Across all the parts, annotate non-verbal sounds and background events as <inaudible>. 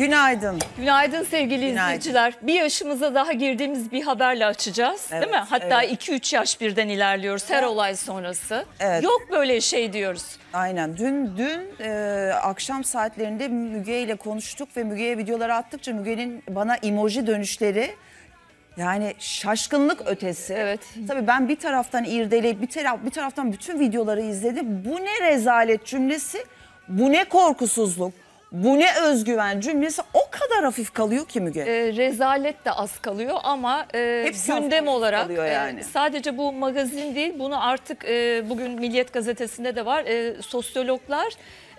Günaydın. Günaydın sevgili Günaydın. izleyiciler. Bir yaşımıza daha girdiğimiz bir haberle açacağız evet, değil mi? Hatta 2-3 evet. üç yaş birden ilerliyoruz her olay sonrası. Evet. Yok böyle şey diyoruz. Aynen. Dün dün e, akşam saatlerinde Müge ile konuştuk ve Müge'ye videoları attıkça Müge'nin bana emoji dönüşleri yani şaşkınlık ötesi. Evet. Tabii ben bir taraftan irdeleyip bir, taraf, bir taraftan bütün videoları izledim. Bu ne rezalet cümlesi, bu ne korkusuzluk bu ne özgüven cümlesi o kadar hafif kalıyor ki Müge. E, rezalet de az kalıyor ama e, Hepsi gündem olarak e, yani. e, sadece bu magazin değil bunu artık e, bugün Milliyet Gazetesi'nde de var e, sosyologlar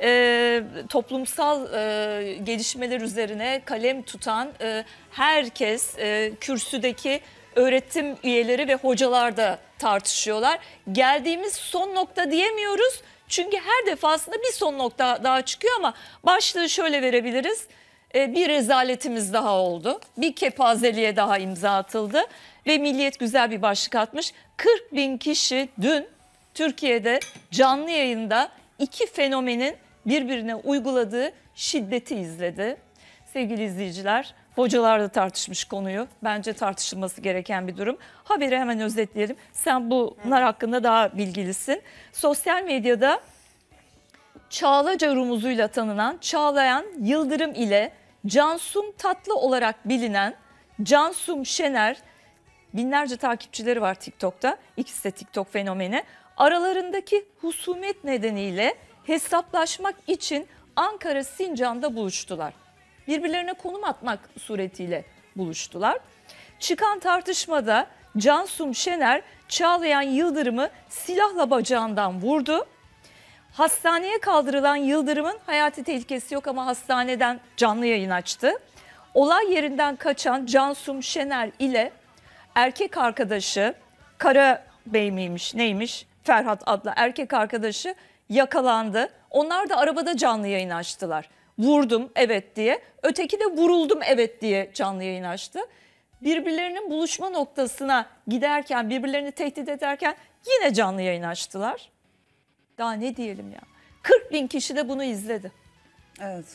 e, toplumsal e, gelişmeler üzerine kalem tutan e, herkes e, kürsüdeki öğretim üyeleri ve hocalar da tartışıyorlar. Geldiğimiz son nokta diyemiyoruz çünkü her defasında bir son nokta daha çıkıyor ama başlığı şöyle verebiliriz. Ee, bir rezaletimiz daha oldu. Bir kepazeliğe daha imza atıldı. Ve Milliyet güzel bir başlık atmış. 40 bin kişi dün Türkiye'de canlı yayında iki fenomenin birbirine uyguladığı şiddeti izledi. Sevgili izleyiciler Hocalar da tartışmış konuyu. Bence tartışılması gereken bir durum. Haberi hemen özetleyelim. Sen bunlar hakkında daha bilgilisin. Sosyal medyada Çağlaca rumuzuyla tanınan Çağlayan Yıldırım ile Cansum Tatlı olarak bilinen Cansum Şener binlerce takipçileri var TikTok'ta. İkisi de TikTok fenomeni. Aralarındaki husumet nedeniyle hesaplaşmak için Ankara Sincan'da buluştular birbirlerine konum atmak suretiyle buluştular. Çıkan tartışmada Cansum Şener Çağlayan Yıldırım'ı silahla bacağından vurdu. Hastaneye kaldırılan Yıldırım'ın hayati tehlikesi yok ama hastaneden canlı yayın açtı. Olay yerinden kaçan Cansum Şener ile erkek arkadaşı Kara Bey miymiş neymiş Ferhat adlı erkek arkadaşı yakalandı. Onlar da arabada canlı yayın açtılar vurdum evet diye. Öteki de vuruldum evet diye canlı yayın açtı. Birbirlerinin buluşma noktasına giderken, birbirlerini tehdit ederken yine canlı yayın açtılar. Daha ne diyelim ya. 40 bin kişi de bunu izledi. Evet.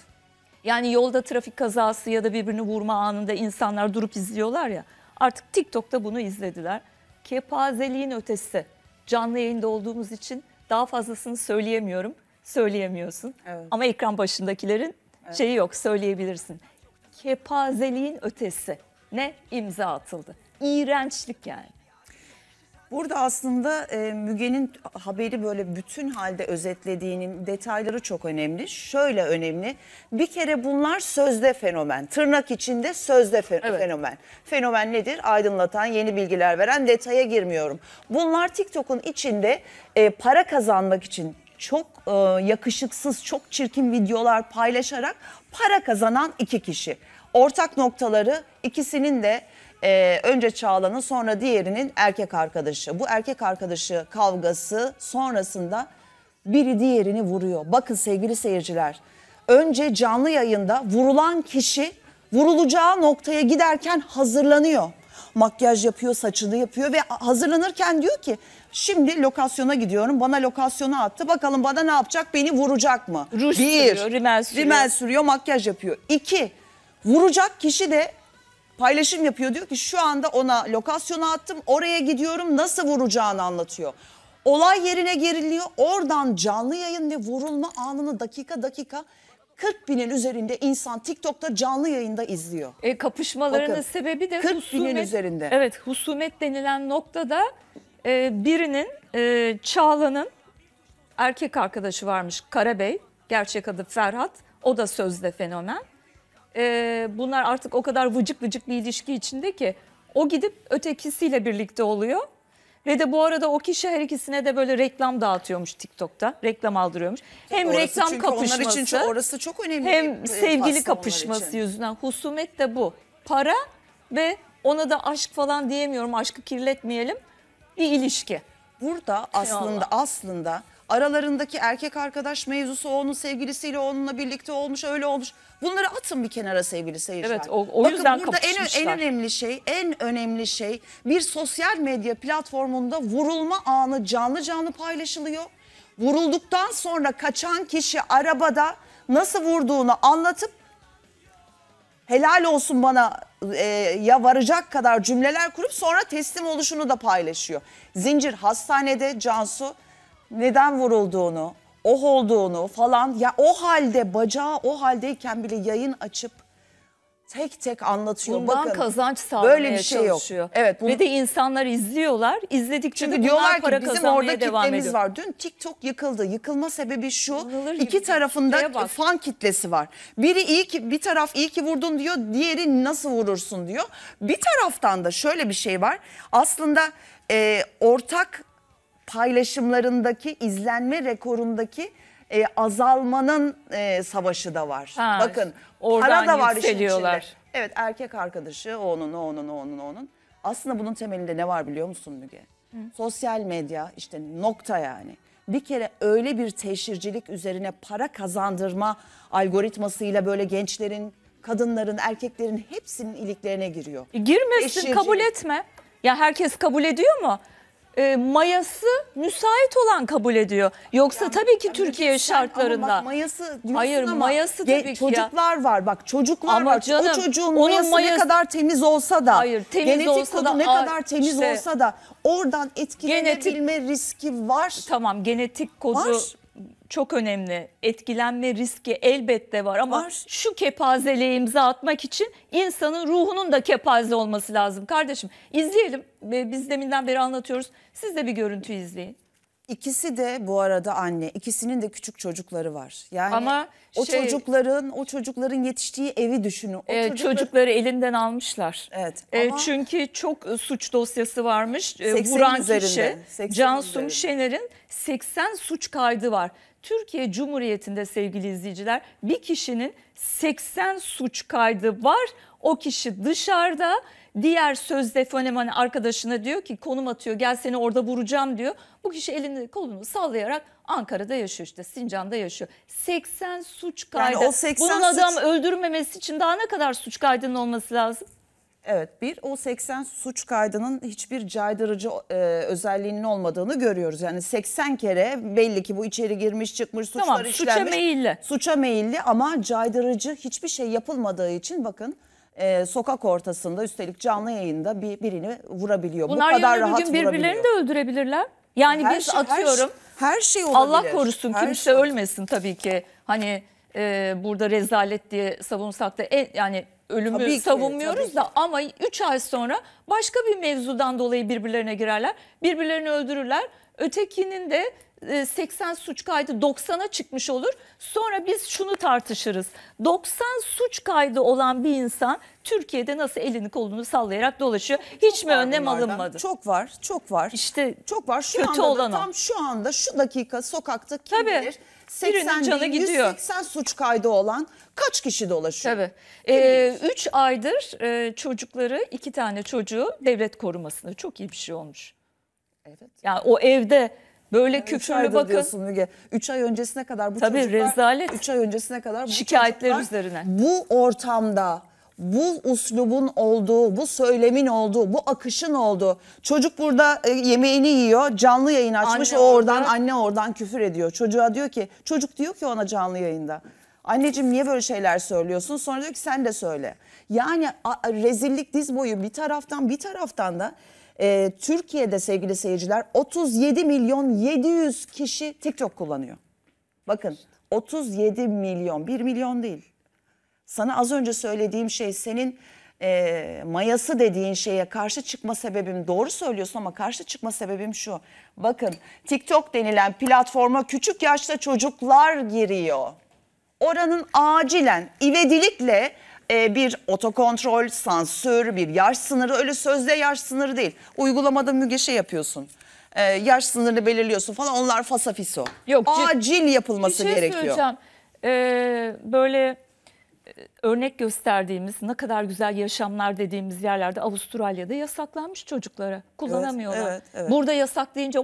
Yani yolda trafik kazası ya da birbirini vurma anında insanlar durup izliyorlar ya. Artık TikTok'ta bunu izlediler. Kepazeliğin ötesi. Canlı yayında olduğumuz için daha fazlasını söyleyemiyorum söyleyemiyorsun. Evet. Ama ekran başındakilerin evet. şeyi yok söyleyebilirsin. Kepazeliğin ötesi ne imza atıldı. İğrençlik yani. Burada aslında e, Müge'nin haberi böyle bütün halde özetlediğinin detayları çok önemli. Şöyle önemli. Bir kere bunlar sözde fenomen. Tırnak içinde sözde fe evet. fenomen. Fenomen nedir? Aydınlatan, yeni bilgiler veren detaya girmiyorum. Bunlar TikTok'un içinde e, para kazanmak için çok e, yakışıksız, çok çirkin videolar paylaşarak para kazanan iki kişi. Ortak noktaları ikisinin de e, önce Çağla'nın sonra diğerinin erkek arkadaşı. Bu erkek arkadaşı kavgası sonrasında biri diğerini vuruyor. Bakın sevgili seyirciler önce canlı yayında vurulan kişi vurulacağı noktaya giderken hazırlanıyor makyaj yapıyor, saçını yapıyor ve hazırlanırken diyor ki şimdi lokasyona gidiyorum. Bana lokasyonu attı. Bakalım bana ne yapacak? Beni vuracak mı? Ruj Bir, sürüyor, rimel sürüyor. Rimel sürüyor, makyaj yapıyor. İki, vuracak kişi de paylaşım yapıyor. Diyor ki şu anda ona lokasyonu attım. Oraya gidiyorum. Nasıl vuracağını anlatıyor. Olay yerine geriliyor. Oradan canlı yayın ve vurulma anını dakika dakika 40 binin üzerinde insan TikTok'ta canlı yayında izliyor. E, kapışmalarının Bakın, sebebi de 40 husumet, binin üzerinde. Evet husumet denilen noktada e, birinin e, Çağla'nın erkek arkadaşı varmış Karabey. Gerçek adı Ferhat. O da sözde fenomen. E, bunlar artık o kadar vıcık vıcık bir ilişki içinde ki o gidip ötekisiyle birlikte oluyor. Ve de bu arada o kişi her ikisine de böyle reklam dağıtıyormuş TikTok'ta. Reklam aldırıyormuş. Hem orası reklam kapışması. Onlar için çok, orası çok önemli. Hem e, sevgili kapışması yüzünden. Husumet de bu. Para ve ona da aşk falan diyemiyorum. Aşkı kirletmeyelim. Bir ilişki. Burada aslında aslında aralarındaki erkek arkadaş mevzusu onun sevgilisiyle onunla birlikte olmuş öyle olmuş. Bunları atın bir kenara sevgili seyirciler. Evet o, o Bakın yüzden burada en, en önemli şey en önemli şey bir sosyal medya platformunda vurulma anı canlı canlı paylaşılıyor. Vurulduktan sonra kaçan kişi arabada nasıl vurduğunu anlatıp helal olsun bana e, ya varacak kadar cümleler kurup sonra teslim oluşunu da paylaşıyor. Zincir hastanede Cansu neden vurulduğunu, oh olduğunu falan ya o halde bacağı o haldeyken bile yayın açıp tek tek anlatıyor. Bundan Bakın, kazanç sağlamaya böyle bir şey çalışıyor. Yok. Evet, bunu... Ve de insanlar izliyorlar. İzledikçe Çünkü de diyorlar para ki bizim orada kitlemiz var. Dün TikTok yıkıldı. Yıkılma sebebi şu. Vurulur iki tarafında fan kitlesi var. Biri iyi ki bir taraf iyi ki vurdun diyor. Diğeri nasıl vurursun diyor. Bir taraftan da şöyle bir şey var. Aslında e, ortak paylaşımlarındaki izlenme rekorundaki e, azalmanın e, savaşı da var. Ha, Bakın para da var işin içinde. Evet erkek arkadaşı onun onun onun onun. Aslında bunun temelinde ne var biliyor musun Müge? Hı. Sosyal medya işte nokta yani. Bir kere öyle bir teşhircilik üzerine para kazandırma algoritmasıyla böyle gençlerin, kadınların, erkeklerin hepsinin iliklerine giriyor. E, girmesin, teşhircilik. kabul etme. Ya herkes kabul ediyor mu? e, mayası müsait olan kabul ediyor. Yoksa yani, tabii ki hani Türkiye şartlarında. Ama bak, mayası Hayır ama mayası tabii ki çocuklar ya. var bak çocuklar ama var. Canım, o çocuğun onun mayası, mayası ne kadar temiz olsa da Hayır, temiz genetik olsa kodu ne kadar temiz işte, olsa da oradan etkilenebilme genetik, riski var. Tamam genetik kodu var çok önemli. Etkilenme riski elbette var ama var. şu kepazeliğe imza atmak için insanın ruhunun da kepaze olması lazım kardeşim. İzleyelim. Biz deminden beri anlatıyoruz. Siz de bir görüntü izleyin. İkisi de bu arada anne. İkisinin de küçük çocukları var. Yani Ama o şey, çocukların o çocukların yetiştiği evi düşünün. O e, çocuklar... Çocukları elinden almışlar. Evet. E, ama... Çünkü çok e, suç dosyası varmış. E, ee, vuran üzerinde, kişi Cansu Şener'in 80 suç kaydı var. Türkiye Cumhuriyeti'nde sevgili izleyiciler bir kişinin 80 suç kaydı var. O kişi dışarıda diğer sözde fenomen arkadaşına diyor ki konum atıyor gel seni orada vuracağım diyor. Bu kişi elini kolunu sallayarak Ankara'da yaşıyor işte Sincan'da yaşıyor. 80 suç kaydı. Yani o 80 Bunun adam suç... öldürmemesi için daha ne kadar suç kaydının olması lazım? Evet bir o 80 suç kaydının hiçbir caydırıcı e, özelliğinin olmadığını görüyoruz. Yani 80 kere belli ki bu içeri girmiş çıkmış suçlar tamam, işlenmiş. Suça meyilli. Suça meyilli ama caydırıcı hiçbir şey yapılmadığı için bakın e, sokak ortasında üstelik canlı yayında bir birini vurabiliyor. Bunlar bu kadar rahat gün birbirlerini de öldürebilirler. Yani her biz şey, atıyorum her, şey- her şey olabilir. Allah korusun her kimse şey. ölmesin tabii ki. Hani e, burada rezalet diye savunsak da e, yani ölümü tabii savunmuyoruz ki. da ama 3 ay sonra başka bir mevzudan dolayı birbirlerine girerler. Birbirlerini öldürürler. Ötekinin de 80 e, suç kaydı 90'a çıkmış olur. Sonra biz şunu tartışırız. 90 suç kaydı olan bir insan Türkiye'de nasıl elini kolunu sallayarak dolaşıyor? Hiç çok mi önlem alınmadı? Çok var, çok var. İşte çok var. Şu kötü anda olan tam şu anda şu dakika sokakta kim Tabii. bilir 80 canı gidiyor. 180 suç kaydı olan kaç kişi dolaşıyor? Tabii. Ee, 3 aydır e, çocukları, iki tane çocuğu devlet korumasında çok iyi bir şey olmuş. Evet. Yani o evde Böyle yani küfürlü bakın. Diyorsun Müge. 3 ay öncesine kadar bu Tabii çocuklar, rezalet. 3 ay öncesine kadar bu şikayetler üzerine. Bu ortamda bu uslubun olduğu, bu söylemin olduğu, bu akışın olduğu. Çocuk burada e, yemeğini yiyor, canlı yayın açmış. Anne o oradan orada. anne oradan küfür ediyor. Çocuğa diyor ki, çocuk diyor ki ona canlı yayında. Anneciğim niye böyle şeyler söylüyorsun? Sonra diyor ki sen de söyle. Yani rezillik diz boyu bir taraftan bir taraftan da e, Türkiye'de sevgili seyirciler 37 milyon 700 kişi TikTok kullanıyor. Bakın 37 milyon 1 milyon değil. Sana az önce söylediğim şey senin e, mayası dediğin şeye karşı çıkma sebebim doğru söylüyorsun ama karşı çıkma sebebim şu. Bakın TikTok denilen platforma küçük yaşta çocuklar giriyor. Oranın acilen ivedilikle e, bir otokontrol, sansür, bir yaş sınırı öyle sözde yaş sınırı değil. Uygulamada Müge şey yapıyorsun. E, yaş sınırını belirliyorsun falan onlar fasafiso. Yok, Acil yapılması bir şey gerekiyor. söyleyeceğim. Ee, böyle e, örnek gösterdiğimiz ne kadar güzel yaşamlar dediğimiz yerlerde Avustralya'da yasaklanmış çocuklara kullanamıyorlar. Evet, evet, evet. Burada yasak deyince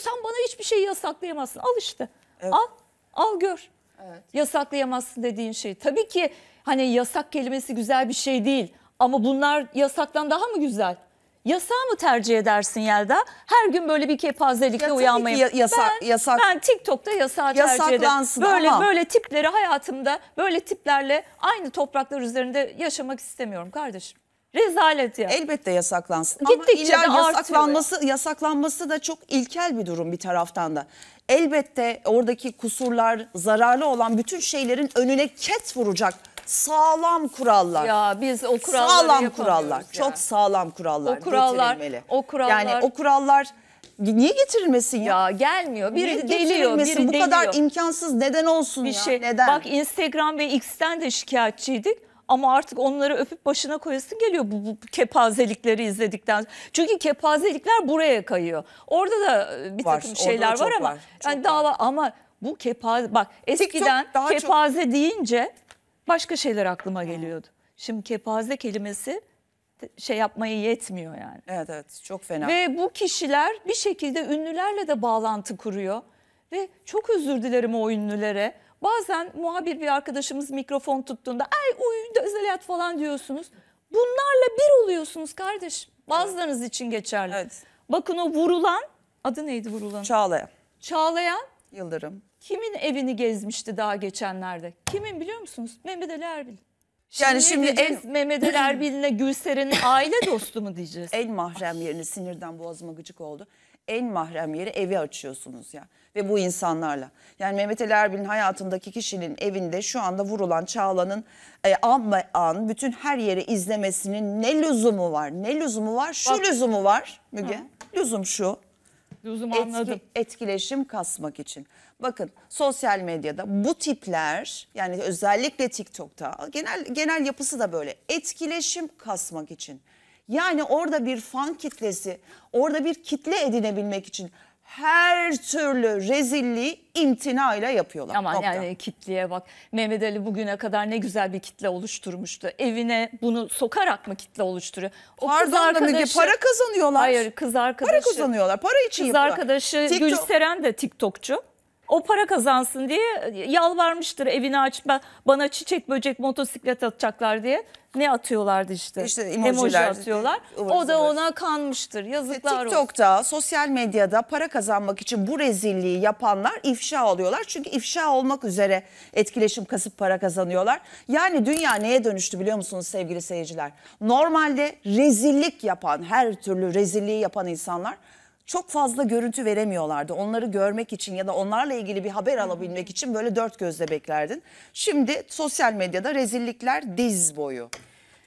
sen bana hiçbir şeyi yasaklayamazsın al işte evet. al al gör evet. yasaklayamazsın dediğin şey. Tabii ki Hani yasak kelimesi güzel bir şey değil ama bunlar yasaktan daha mı güzel? Yasağı mı tercih edersin Yelda? Her gün böyle bir kepazelikle ya, uyanmayı. Ya, yasa, ben, yasak. ben TikTok'ta yasağı tercih ederim. Böyle ama. böyle tipleri hayatımda böyle tiplerle aynı topraklar üzerinde yaşamak istemiyorum kardeşim. Rezalet ya. Elbette yasaklansın. Gittikçe Ama illa yasaklanması, yasaklanması da çok ilkel bir durum bir taraftan da. Elbette oradaki kusurlar, zararlı olan bütün şeylerin önüne ket vuracak sağlam kurallar. Ya biz o kuralları sağlam kurallar. Ya. Çok sağlam kurallar, o kurallar getirilmeli. O kurallar yani o kurallar niye getirilmesin ya? Ya gelmiyor. Biri niye deliyor, biri Bu deliyor. kadar imkansız neden olsun bir ya? Şey. Neden? Bak Instagram ve X'ten de şikayetçiydik ama artık onları öpüp başına koyasın geliyor bu, bu kepazelikleri izledikten sonra. Çünkü kepazelikler buraya kayıyor. Orada da e, bir var, takım şeyler var ama var, yani dava var. ama bu kepaze bak eskiden kepaze çok... deyince başka şeyler aklıma geliyordu. Şimdi kepaze kelimesi şey yapmaya yetmiyor yani. Evet evet çok fena. Ve bu kişiler bir şekilde ünlülerle de bağlantı kuruyor. Ve çok özür dilerim o ünlülere. Bazen muhabir bir arkadaşımız mikrofon tuttuğunda ay uy özel falan diyorsunuz. Bunlarla bir oluyorsunuz kardeş. Bazılarınız evet. için geçerli. Evet. Bakın o vurulan adı neydi vurulan? Çağlayan. Çağlayan. Yıldırım. Kimin evini gezmişti daha geçenlerde? Kimin biliyor musunuz? Mehmet Ali Erbil. yani şimdi diyeceğiz, en... Mehmet Ali Erbil'le Gülser'in <laughs> aile dostu mu diyeceğiz? En mahrem yerini sinirden boğazıma gıcık oldu. En mahrem yeri evi açıyorsunuz ya ve bu insanlarla. Yani Mehmet Ali Erbil'in hayatındaki kişinin evinde şu anda vurulan Çağla'nın e, an, an bütün her yeri izlemesinin ne lüzumu var? Ne lüzumu var? Şu Bak. lüzumu var Müge. Ha. Lüzum şu. Lüzum anladım. Etki, etkileşim kasmak için. Bakın sosyal medyada bu tipler yani özellikle TikTok'ta genel genel yapısı da böyle etkileşim kasmak için. Yani orada bir fan kitlesi, orada bir kitle edinebilmek için her türlü rezilliği ile yapıyorlar. Ama yani kitleye bak. Mehmet Ali bugüne kadar ne güzel bir kitle oluşturmuştu. Evine bunu sokarak mı kitle oluşturuyor? O Pardon kız arkadaşı, da para kazanıyorlar. Hayır kız arkadaşı. Para kazanıyorlar. Para için kız yapıyorlar. Kız arkadaşı TikTok... Gülseren de TikTokçu o para kazansın diye yalvarmıştır evini aç ba- bana çiçek böcek motosiklet atacaklar diye ne atıyorlardı işte. İşte Emoji atıyorlar. Umarız o da ona kanmıştır. Yazıklar TikTok'ta, olsun. TikTok'ta sosyal medyada para kazanmak için bu rezilliği yapanlar ifşa oluyorlar. Çünkü ifşa olmak üzere etkileşim kasıp para kazanıyorlar. Yani dünya neye dönüştü biliyor musunuz sevgili seyirciler? Normalde rezillik yapan, her türlü rezilliği yapan insanlar çok fazla görüntü veremiyorlardı. Onları görmek için ya da onlarla ilgili bir haber alabilmek için böyle dört gözle beklerdin. Şimdi sosyal medyada rezillikler diz boyu.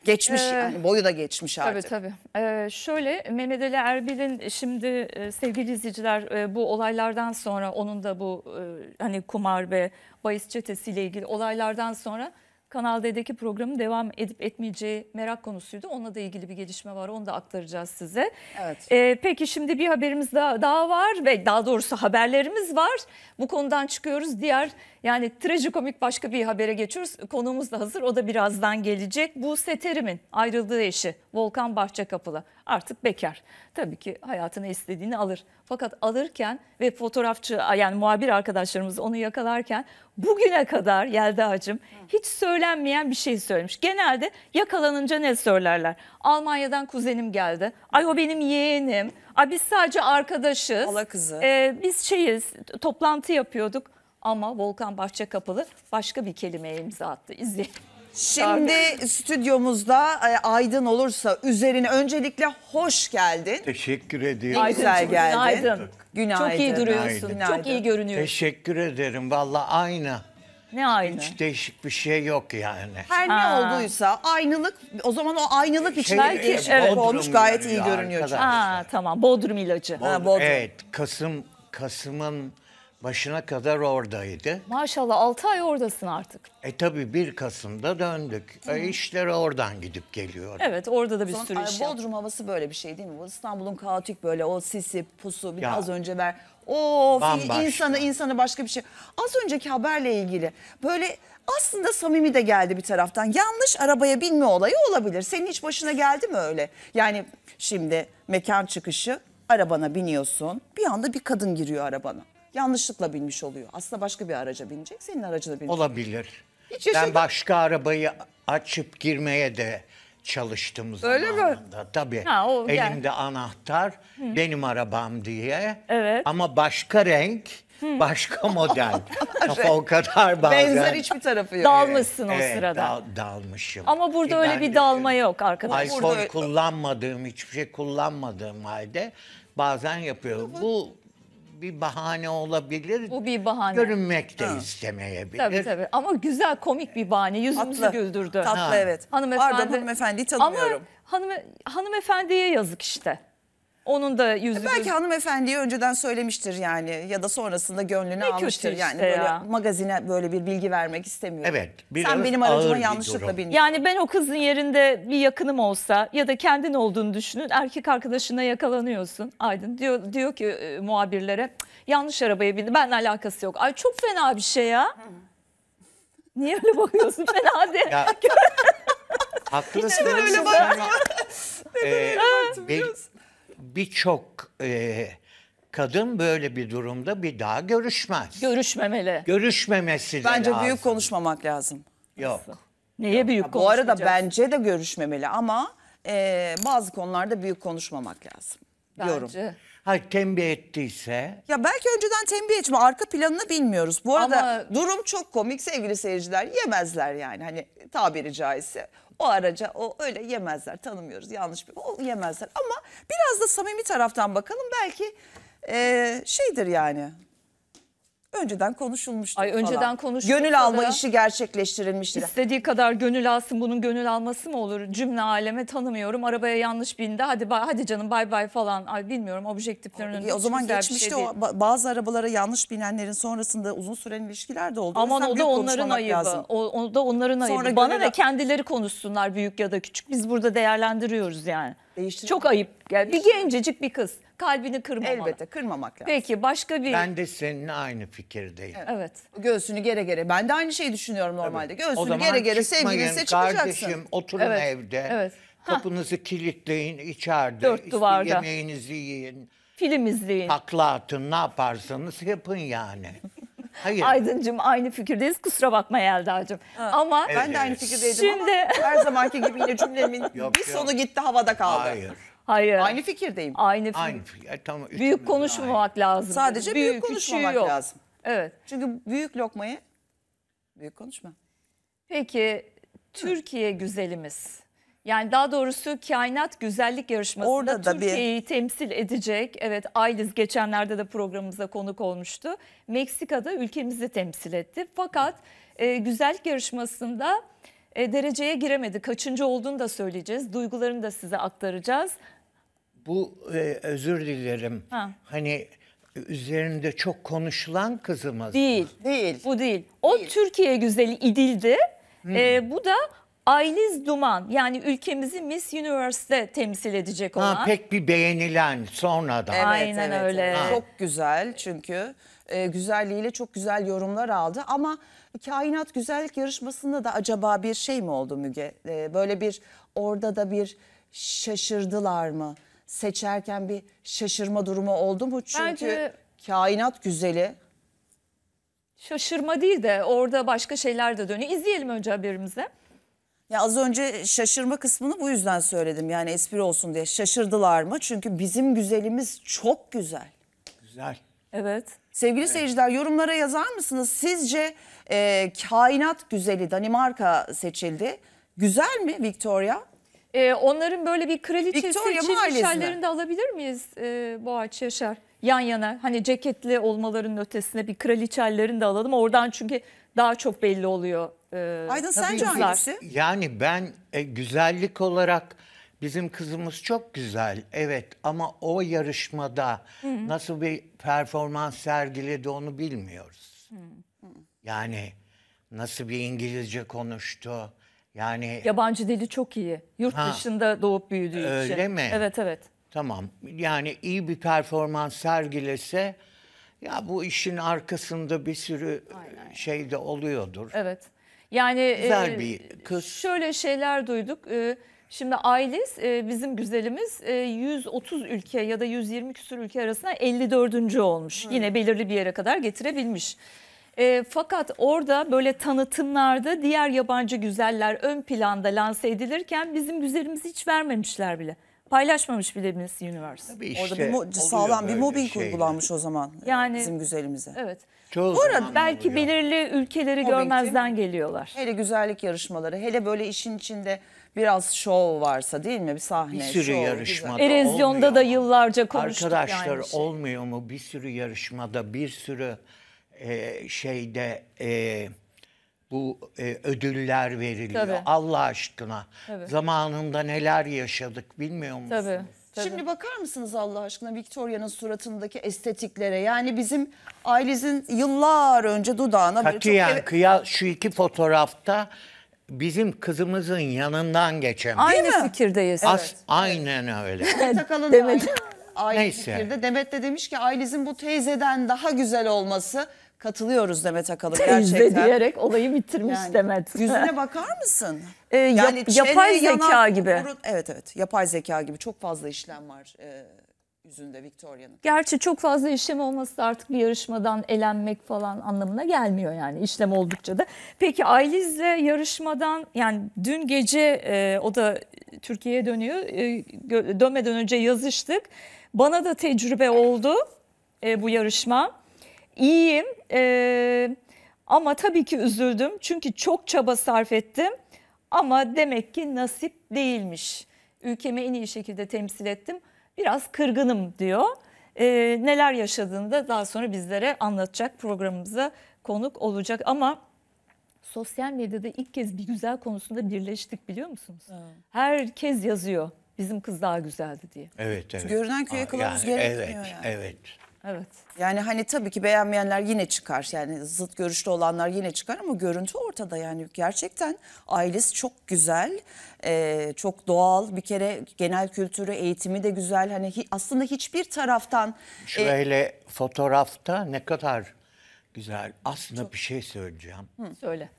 Geçmiş ee, yani boyu da geçmiş artık. Tabii tabii. Ee, şöyle Mehmet Ali Erbil'in şimdi e, sevgili izleyiciler e, bu olaylardan sonra onun da bu e, hani kumar ve bahis çetesiyle ilgili olaylardan sonra Kanal D'deki programın devam edip etmeyeceği merak konusuydu. Onunla da ilgili bir gelişme var. Onu da aktaracağız size. Evet. Ee, peki şimdi bir haberimiz daha, daha var ve daha doğrusu haberlerimiz var. Bu konudan çıkıyoruz. Diğer yani trajikomik başka bir habere geçiyoruz. Konuğumuz da hazır. O da birazdan gelecek. Bu Seterim'in ayrıldığı eşi Volkan Bahçe Bahçekapılı artık bekar. Tabii ki hayatını istediğini alır. Fakat alırken ve fotoğrafçı yani muhabir arkadaşlarımız onu yakalarken bugüne kadar Yelda hacım hiç söylenmeyen bir şey söylemiş. Genelde yakalanınca ne söylerler? Almanya'dan kuzenim geldi. Ay o benim yeğenim. Ay biz sadece arkadaşız. Hala kızı. Ee, biz şeyiz toplantı yapıyorduk. Ama Volkan Bahçekapılı başka bir kelimeye imza attı. İzleyelim. Şimdi stüdyomuzda e, Aydın olursa üzerine öncelikle hoş geldin. Teşekkür ediyorum. Aydın, Güzel geldin. Aydın Günaydın. Çok iyi duruyorsun. Günaydın. Çok iyi görünüyorsun. Teşekkür ederim. Valla aynı. Ne aynı? Hiç değişik bir şey yok yani. Her ha. ne olduysa aynılık o zaman o aynılık için şey, e, belki e, evet. olmuş gayet iyi görünüyor. Ha, tamam Bodrum ilacı. Bodrum, ha, Bodrum. Evet Kasım Kasım'ın başına kadar oradaydı. Maşallah 6 ay oradasın artık. E tabi 1 Kasım'da döndük. E Hı. E işleri oradan gidip geliyor. Evet orada da bir Son, sürü iş Bodrum havası böyle bir şey değil mi? İstanbul'un kaotik böyle o sisi pusu biraz ya, önce ver. Of bambaşka. insanı insanı başka bir şey. Az önceki haberle ilgili böyle aslında samimi de geldi bir taraftan. Yanlış arabaya binme olayı olabilir. Senin hiç başına geldi mi öyle? Yani şimdi mekan çıkışı arabana biniyorsun bir anda bir kadın giriyor arabana yanlışlıkla binmiş oluyor. Aslında başka bir araca binecek, senin aracına binecek. Olabilir. Hiç yaşadın- Ben başka arabayı açıp girmeye de çalıştım Öyle mi? Tabii. Ha, o gel. Elimde anahtar, benim arabam diye. Evet. Ama başka renk, başka <laughs> model. o kadar bazen. Benzer hiçbir tarafı yok. Dalmışsın Evet, o sırada. dal- dalmışım. Ama burada öyle bir İlerledim. dalma yok arkadaşlar. Alkol Burada- kullanmadığım, hiçbir şey kullanmadığım halde bazen yapıyorum. Bu bir bahane olabilir. Bu bir bahane. Görünmek de ha. istemeyebilir. Tabii tabii ama güzel komik bir bahane yüzümüzü Tatlı. güldürdü. Tatlı Ha. evet. Hanımefendi. Pardon hanımefendiyi tanımıyorum. Ama hanım, hanımefendiye yazık işte. Onun da e, yüzü... Belki hanımefendiye önceden söylemiştir yani ya da sonrasında gönlünü ne almıştır. Işte yani böyle ya. magazine böyle bir bilgi vermek istemiyor. Evet. Sen benim aracıma yanlışlıkla bindin. Yani ben o kızın yerinde bir yakınım olsa ya da kendin olduğunu düşünün. Erkek arkadaşına yakalanıyorsun Aydın. Diyor, diyor ki e, muhabirlere yanlış arabaya bindi. Benle alakası yok. Ay çok fena bir şey ya. Niye öyle bakıyorsun? <laughs> fena değil. <laughs> Haklısın. Neden öyle bakıyorsun? <laughs> Neden ee, öyle bakıyorsun? birçok e, kadın böyle bir durumda bir daha görüşmez. Görüşmemeli. Görüşmemesi de Bence lazım. büyük konuşmamak lazım. Yok. Neye Yok. büyük ha, Bu arada bence de görüşmemeli ama e, bazı konularda büyük konuşmamak lazım. Bence. Diyorum. Hayır tembih ettiyse. Ya belki önceden tembih etme arka planını bilmiyoruz. Bu arada ama... durum çok komik sevgili seyirciler yemezler yani hani tabiri caizse. O araca o öyle yemezler tanımıyoruz yanlış bir o yemezler ama biraz da samimi taraftan bakalım belki e, şeydir yani önceden konuşulmuştu. Ay önceden falan. Gönül alma işi gerçekleştirilmişti. İstediği kadar gönül alsın bunun gönül alması mı olur? Cümle aleme tanımıyorum. Arabaya yanlış bindi. Hadi bay, hadi canım bay bay falan. Ay bilmiyorum objektiflerin önünde. E, o zaman geçmişte şey o bazı arabalara yanlış binenlerin sonrasında uzun süren ilişkiler de oldu. Ama o da onların ayıbı. Lazım. O, o da onların Sonra ayıbı. Bana da kendileri konuşsunlar büyük ya da küçük. Biz burada değerlendiriyoruz yani. Değiştir Çok ayıp. Yani bir gencecik bir kız. Kalbini kırmamalı. Elbette kırmamak lazım. Peki başka bir... Ben de seninle aynı fikirdeyim. Evet. Göğsünü gere gere. Ben de aynı şeyi düşünüyorum normalde. Evet. Göğsünü gere gere sevgilinse çıkacaksın. Kardeşim oturun evet. evde. Evet. Kapınızı Hah. kilitleyin içeride. Dört duvarda. Yemeğinizi yiyin. Film izleyin. Takla atın ne yaparsanız yapın yani. Hayır. Aydıncığım aynı fikirdeyiz. Kusura bakma Yelda'cığım. Ama evet, ben de aynı fikirdeydim şimdi... ama her zamanki gibi yine cümlemin yok, bir yok. sonu gitti havada kaldı. Hayır. Hayır. Aynı fikirdeyim. Aynı. Aynı. Tamam. Büyük konuşmamak aynı. lazım. Sadece büyük, büyük şey konuşmamak yok. lazım. Evet. Çünkü büyük lokmayı büyük konuşma. Peki Türkiye güzelimiz yani daha doğrusu kainat güzellik yarışmasında Orada da Türkiye'yi bir... temsil edecek. Evet Ayliz geçenlerde de programımıza konuk olmuştu. Meksika'da ülkemizi temsil etti. Fakat e, güzellik yarışmasında e, dereceye giremedi. Kaçıncı olduğunu da söyleyeceğiz. Duygularını da size aktaracağız. Bu e, özür dilerim. Ha. Hani üzerinde çok konuşulan kızımız. Değil. Mı? Değil. Bu değil. O değil. Türkiye güzeli İdil'di. Hmm. E, bu da Ayliz Duman yani ülkemizi Miss Universe'de temsil edecek olan. Ha, pek bir beğenilen sonradan. Evet, Aynen evet, öyle. Ha. Çok güzel çünkü e, güzelliğiyle çok güzel yorumlar aldı ama kainat güzellik yarışmasında da acaba bir şey mi oldu Müge? E, böyle bir orada da bir şaşırdılar mı? Seçerken bir şaşırma durumu oldu mu? Çünkü Bence... kainat güzeli şaşırma değil de orada başka şeyler de dönüyor. İzleyelim önce haberimizi. Ya az önce şaşırma kısmını bu yüzden söyledim. Yani espri olsun diye. Şaşırdılar mı? Çünkü bizim güzelimiz çok güzel. Güzel. Evet. Sevgili evet. seyirciler yorumlara yazar mısınız? Sizce e, kainat güzeli Danimarka seçildi. Güzel mi Victoria? E, onların böyle bir kraliçesi Victoria için alabilir miyiz e, Boğaç Yaşar? Yan yana hani ceketli olmaların ötesine bir kraliçelerini de alalım. Oradan çünkü daha çok belli oluyor e, Aydın sence kızlar. hangisi? Yani ben e, güzellik olarak bizim kızımız çok güzel evet ama o yarışmada Hı -hı. nasıl bir performans sergiledi onu bilmiyoruz. Hı -hı. Yani nasıl bir İngilizce konuştu. Yani yabancı dili çok iyi. Yurt ha, dışında doğup büyüdüğü öyle için. Öyle mi? Evet evet. Tamam. Yani iyi bir performans sergilese ya bu işin arkasında bir sürü aynen, şey de oluyordur. Evet. Yani Güzel e, bir kız. Şöyle şeyler duyduk. E, şimdi Ailes e, bizim güzelimiz 130 ülke ya da 120 küsur ülke arasında 54. olmuş. Hmm. Yine belirli bir yere kadar getirebilmiş. E, fakat orada böyle tanıtımlarda diğer yabancı güzeller ön planda lanse edilirken bizim güzelimizi hiç vermemişler bile. Paylaşmamış bile Miss Universe. Tabii işte, Orada bir sağlam bir mobbing şeyler. uygulanmış o zaman yani, bizim güzelimize. Evet. Çoğu Bu belki oluyor. belirli ülkeleri Mobbing görmezden geliyorlar. Hele güzellik yarışmaları, hele böyle işin içinde biraz şov varsa değil mi? Bir sahne, bir sürü şov, yarışmada güzel. Erozyonda da yıllarca konuştuk Arkadaşlar yani şey. olmuyor mu? Bir sürü yarışmada, bir sürü e, şeyde e, bu e, ödüller veriliyor. Tabii. Allah aşkına. Tabii. Zamanında neler yaşadık bilmiyor musunuz? Tabii. Tabii. Şimdi bakar mısınız Allah aşkına Victoria'nın suratındaki estetiklere? Yani bizim Ailes'in yıllar önce dudağına... Katiyen çok... kıya şu iki fotoğrafta bizim kızımızın yanından geçen. Aynı fikirdeyiz. As, evet. Aynen öyle. Sakalın Demet. Aynı, aynı Neyse. fikirde. Demet de demiş ki Ailes'in bu teyzeden daha güzel olması Katılıyoruz Demet Akalın gerçekten. diyerek olayı bitirmiş yani, Demet. Yüzüne <laughs> bakar mısın? Ee, yani yap, yapay zeka yanan, gibi. Burun, evet evet yapay zeka gibi çok fazla işlem var. Ee, yüzünde Victoria'nın. Gerçi çok fazla işlem olması da artık bir yarışmadan elenmek falan anlamına gelmiyor yani işlem oldukça da. Peki Ayliz'le yarışmadan yani dün gece e, o da Türkiye'ye dönüyor. E, dönmeden önce yazıştık. Bana da tecrübe oldu e, bu yarışma iyiyim e, ama tabii ki üzüldüm çünkü çok çaba sarf ettim ama demek ki nasip değilmiş. Ülkemi en iyi şekilde temsil ettim biraz kırgınım diyor. E, neler yaşadığını da daha sonra bizlere anlatacak programımıza konuk olacak ama sosyal medyada ilk kez bir güzel konusunda birleştik biliyor musunuz? Evet. Herkes yazıyor bizim kız daha güzeldi diye. Evet evet. Görünen köye kılavuz yani, gerekmiyor evet, yani. Evet Evet. Yani hani tabii ki beğenmeyenler yine çıkar. Yani zıt görüşlü olanlar yine çıkar ama görüntü ortada yani gerçekten ailesi çok güzel, e, çok doğal. Bir kere genel kültürü, eğitimi de güzel. Hani aslında hiçbir taraftan e, Şöyle e, fotoğrafta ne kadar güzel. Aslında çok... bir şey söyleyeceğim. Hı. Söyle.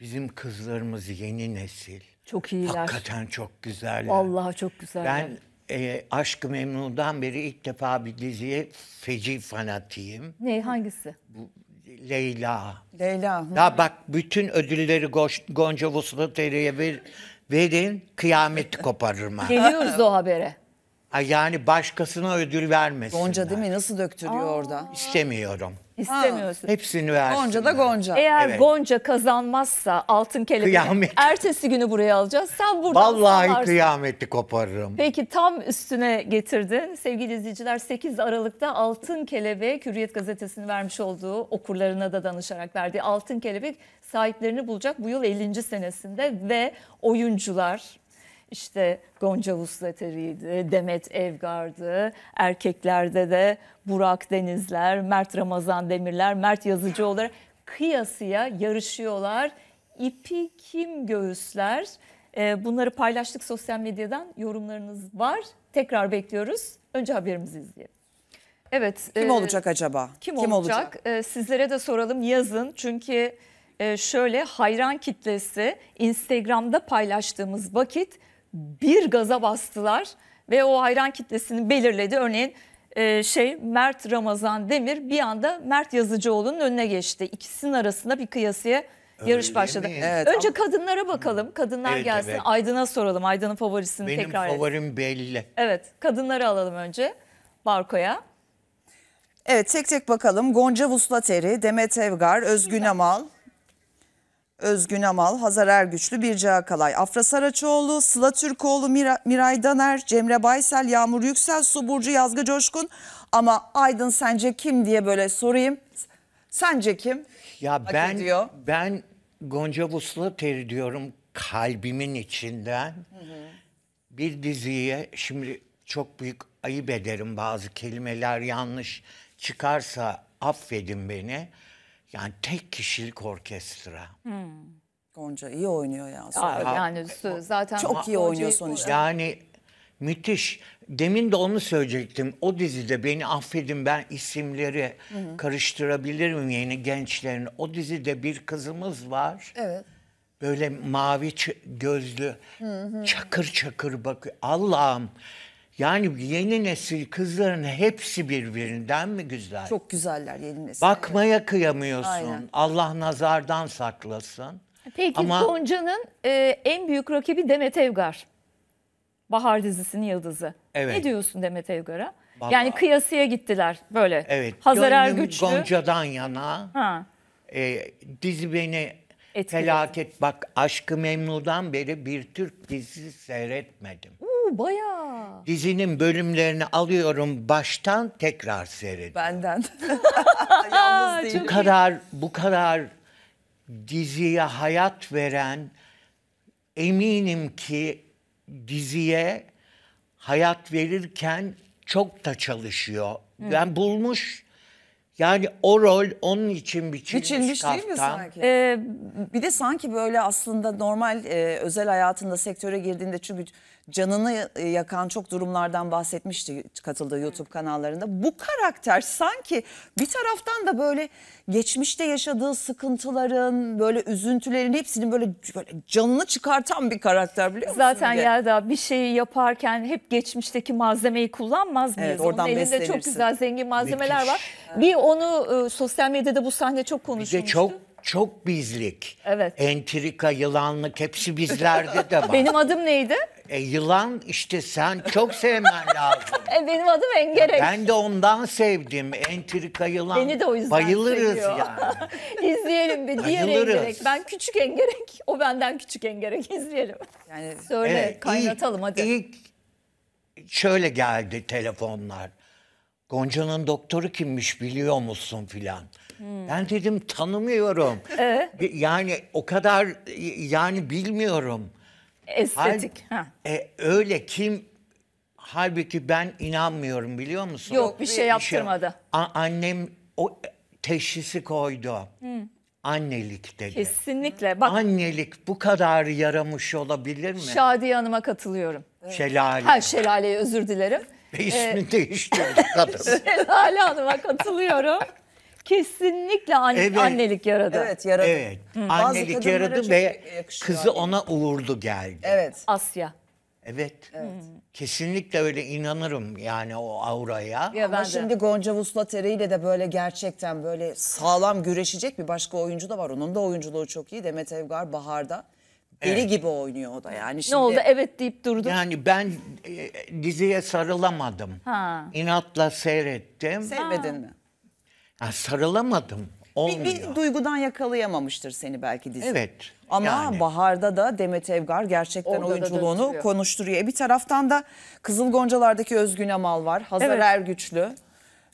Bizim kızlarımız yeni nesil. Çok iyiler. Hakikaten çok güzeller. Vallahi çok güzeller. Ben e, Aşk-ı Memnu'dan beri ilk defa bir diziye feci fanatiyim. Ne hangisi? Bu, Leyla. Leyla. Hı. Ya bak bütün ödülleri Goş, Gonca Vuslateri'ye ver, verin Kıyamet koparırım. ha. Geliyoruz o habere. Ha, Yani başkasına ödül vermesinler. Gonca değil mi? Nasıl döktürüyor orada? İstemiyorum. İstemiyorsun. Hepsini versin. Gonca da Gonca. Eğer Evet. Gonca kazanmazsa altın kelebeği Kıyamet. ertesi günü buraya alacağız. Sen buradan Vallahi sallarsın. kıyameti koparırım. Peki tam üstüne getirdin. Sevgili izleyiciler 8 Aralık'ta Altın Kelebek Hürriyet Gazetesi'nin vermiş olduğu okurlarına da danışarak verdiği Altın Kelebek sahiplerini bulacak bu yıl 50. senesinde ve oyuncular, işte Gonca Vuslateri'ydi, Demet Evgar'dı, erkeklerde de Burak Denizler, Mert Ramazan Demirler, Mert Yazıcı olarak kıyasıya yarışıyorlar. İpi kim göğüsler? Ee, bunları paylaştık sosyal medyadan. Yorumlarınız var. Tekrar bekliyoruz. Önce haberimizi izleyelim. Evet. Kim e, olacak acaba? Kim, kim olacak? olacak? E, sizlere de soralım yazın. Çünkü e, şöyle hayran kitlesi Instagram'da paylaştığımız vakit bir gaza bastılar ve o hayran kitlesini belirledi. Örneğin e, şey Mert Ramazan Demir bir anda Mert Yazıcıoğlu'nun önüne geçti. İkisinin arasında bir kıyasıya Öyle yarış başladı. Evet, Önce ama... kadınlara bakalım. Kadınlar evet, gelsin. Evet. Aydın'a soralım. Aydın'ın favorisini Benim tekrar Benim favorim edin. belli. Evet. Kadınları alalım önce. Barko'ya. Evet tek tek bakalım. Gonca Vuslateri, Demet Evgar, Özgün Amal. Özgün Amal, Hazar Ergüçlü, Birce Akalay, Afra Saraçoğlu, Sıla Türkoğlu, Mira, Miray Daner, Cemre Baysel, Yağmur Yüksel, Su Burcu, Yazgı Coşkun. Ama Aydın sence kim diye böyle sorayım. Sence kim? Ya Hak ben ediyor. ben Gonca Vuslateri diyorum kalbimin içinden. Hı hı. Bir diziye şimdi çok büyük ayıp ederim bazı kelimeler yanlış çıkarsa affedin beni. Yani tek kişilik orkestra. Hmm. Gonca iyi oynuyor ya. Aa, yani zaten çok iyi oynuyor sonuçta. Yani müthiş. Demin de onu söyleyecektim. O dizide beni affedin ben isimleri hı hı. karıştırabilirim yeni gençlerin. O dizide bir kızımız var. Evet. Böyle mavi gözlü hı çakır çakır bakıyor. Allah'ım yani yeni nesil kızların hepsi birbirinden mi güzel? Çok güzeller yeni nesil. Bakmaya evet. kıyamıyorsun. Aynen. Allah nazardan saklasın. Peki Ama... Gonca'nın e, en büyük rakibi Demet Evgar. Bahar dizisinin yıldızı. Evet. Ne diyorsun Demet Evgar'a? Vallahi... Yani kıyasıya gittiler böyle. Evet. Hazar Ergüçlü. Gonca'dan yana. Ha. E, dizi beni Etkiledi. felaket bak Aşkı Memnu'dan beri bir Türk dizisi seyretmedim mi? Bayağı. Dizinin bölümlerini alıyorum baştan tekrar seyrediyorum. Benden. <laughs> Yalnız değil. Bu kadar, bu kadar diziye hayat veren eminim ki diziye hayat verirken çok da çalışıyor. Hı. Yani bulmuş yani o rol onun için biçilmiş, biçilmiş kaftan. değil mi sanki? Ee, bir de sanki böyle aslında normal e, özel hayatında sektöre girdiğinde çünkü canını e, yakan çok durumlardan bahsetmişti katıldığı YouTube kanallarında. Bu karakter sanki bir taraftan da böyle geçmişte yaşadığı sıkıntıların, böyle üzüntülerin hepsini böyle, böyle canını çıkartan bir karakter biliyor musun? Zaten Yelda bir şeyi yaparken hep geçmişteki malzemeyi kullanmaz mıyız? Evet, oradan Onun elinde çok güzel zengin malzemeler Müthiş. var. Bir onu e, sosyal medyada bu sahne çok konuşulmuştu. Bir de çok çok bizlik. Evet. Entrika, yılanlık hepsi bizlerde de <laughs> var. Benim adım neydi? E, yılan işte sen çok sevmen lazım. <laughs> e, benim adım Engerek. Ben de ondan sevdim. Entrika yılan. Beni de o yüzden Bayılırız seviyor. yani. <laughs> izleyelim bir diğer Bayılırız. Engerek. Ben küçük Engerek. O benden küçük Engerek. izleyelim. Yani söyle evet, kaynatalım ilk, hadi. İlk şöyle geldi telefonlar. Gonca'nın doktoru kimmiş biliyor musun filan. Hmm. Ben dedim tanımıyorum. Ee? Yani o kadar yani bilmiyorum. Estetik. Hal, e, öyle kim halbuki ben inanmıyorum biliyor musun? Yok bir şey, şey- yaptırmadı. Şey, annem o teşhisi koydu. Hmm. Annelik dedi. Kesinlikle. Bak, Annelik bu kadar yaramış olabilir mi? Şadiye Hanım'a katılıyorum. Evet. Şelale. Ha şelaleye özür dilerim. Ve ismi ee, değiştirdi kadın. <laughs> Şelale Hanım'a katılıyorum. Kesinlikle an Evet. annelik yaradı. Evet yaradı. Evet. Annelik yaradı ve kızı ona uğurlu geldi. Evet. Asya. Evet. Kesinlikle öyle inanırım yani o auraya. Ya Ama şimdi Gonca Vuslateri ile de böyle gerçekten böyle sağlam güreşecek bir başka oyuncu da var. Onun da oyunculuğu çok iyi. Demet Evgar Bahar'da. Deli Evet. gibi oynuyor o da yani. Şimdi, Ne oldu? Evet deyip durdu. Yani ben e, diziye sarılamadım. Ha. İnatla seyrettim. Sevmedin mi? Yani sarılamadım. Olmuyor. Bir, bir duygudan yakalayamamıştır seni belki dizi. Evet. Ama yani. Bahar'da da Demet Evgar gerçekten Orada oyunculuğunu konuşturuyor. E, bir taraftan da Kızıl Goncalar'daki Özgün Amal var. Hazar evet. Ergüçlü.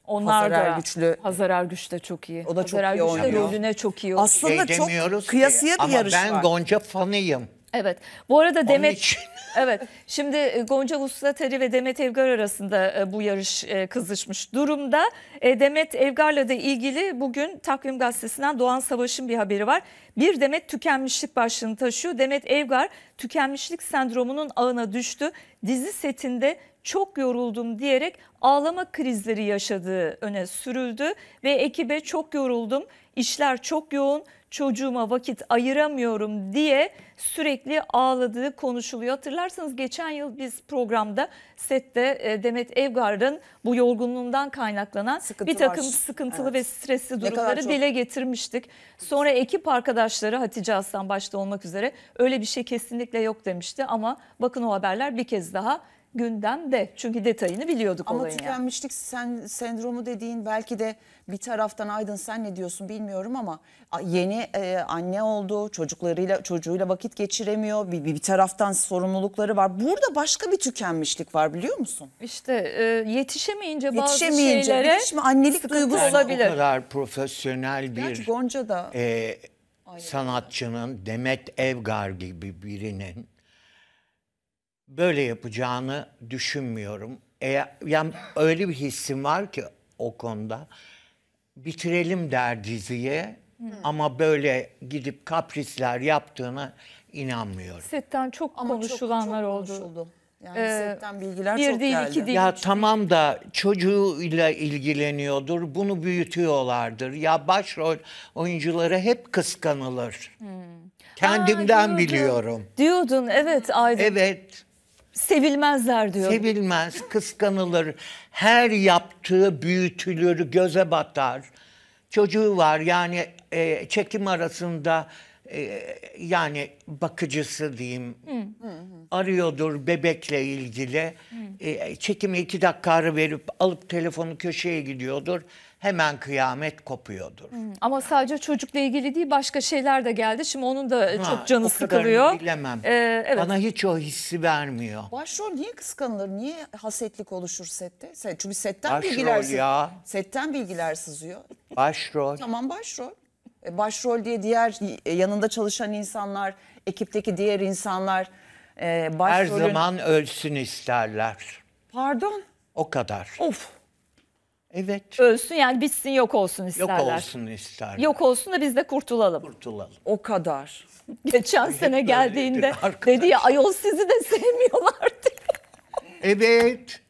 Onlar Hazar da Ergüçlü. Hazar Ergüç de çok iyi. O da Hazar çok Ergüç iyi oynuyor. rolüne çok iyi. Oynuyor. Aslında şey çok kıyasıya bir yarış var. Ama ben Gonca fanıyım. Evet. Bu arada Demet <laughs> Evet. Şimdi e, Gonca Vuslateri ve Demet Evgar arasında e, bu yarış e, kızışmış durumda. Demet Evgar'la da ilgili bugün Takvim Gazetesi'nden Doğan Savaş'ın bir haberi var. Bir Demet tükenmişlik başlığını taşıyor. Demet Evgar tükenmişlik sendromunun ağına düştü. Dizi setinde çok yoruldum diyerek ağlama krizleri yaşadığı öne sürüldü ve ekibe çok yoruldum, işler çok yoğun, çocuğuma vakit ayıramıyorum diye sürekli ağladığı konuşuluyor. Hatırlarsanız geçen yıl biz programda sette e, Demet Evgar'ın bu yorgunluğundan kaynaklanan Sıkıntı bir takım var. sıkıntılı evet. ve stresli durumları çok... dile getirmiştik. Sonra ekip arkadaşları Hatice Aslan başta olmak üzere öyle bir şey kesinlikle yok demişti ama bakın o haberler bir kez daha gündemde. Çünkü detayını biliyorduk Ama olayın. Ama tükenmişlik yani. sen, sendromu dediğin belki de bir taraftan Aydın sen ne diyorsun bilmiyorum ama yeni e, anne oldu, çocuklarıyla çocuğuyla vakit geçiremiyor. Bir, bir taraftan sorumlulukları var. Burada başka bir tükenmişlik var biliyor musun? İşte e, yetişemeyince, bazı şeylere yetişme, annelik duygusu yani olabilir. O kadar profesyonel bir Gerçi Gonca da e, sanatçının Demet Evgar gibi birinin böyle yapacağını düşünmüyorum. E, yani öyle bir hissim var ki o konuda. Bitirelim der diziye hmm. ama böyle gidip kaprisler yaptığını inanmıyorum. Setten çok ama konuşulanlar çok, çok oldu. Konuşuldu. Yani ee, setten bilgiler bir çok değil, geldi. Iki değil, ya üç tamam değil. da çocuğuyla ilgileniyordur. Bunu büyütüyorlardır. Ya başrol oyuncuları hep kıskanılır. Hmm. Kendimden Aa, diyordun. biliyorum. Diyordun evet Aydın. Evet. Sevilmezler diyor. Sevilmez, kıskanılır. Her yaptığı büyütülür, göze batar. Çocuğu var yani e, çekim arasında e, yani bakıcısı diyeyim arıyordur bebekle ilgili. E, çekimi iki dakika ara verip alıp telefonu köşeye gidiyordur hemen kıyamet kopuyordur. Hı, ama sadece çocukla ilgili değil başka şeyler de geldi. Şimdi onun da e, ha, çok canı sıkılıyor. bilemem. Ee, evet. Bana hiç o hissi vermiyor. Başrol niye kıskanılır? Niye hasetlik oluşur sette? Çünkü setten başrol bilgiler ya. Setten bilgiler sızıyor. Başrol. tamam başrol. E, başrol diye diğer e, yanında çalışan insanlar, ekipteki diğer insanlar başrolün... Her zaman ölsün isterler. Pardon. O kadar. Of. Evet. Ölsün yani bitsin yok olsun isterler. Yok olsun isterler. Yok olsun da biz de kurtulalım. Kurtulalım. O kadar. <laughs> Geçen sene geldiğinde Arkadaş. dedi ya ayol sizi de sevmiyorlar <laughs> Evet.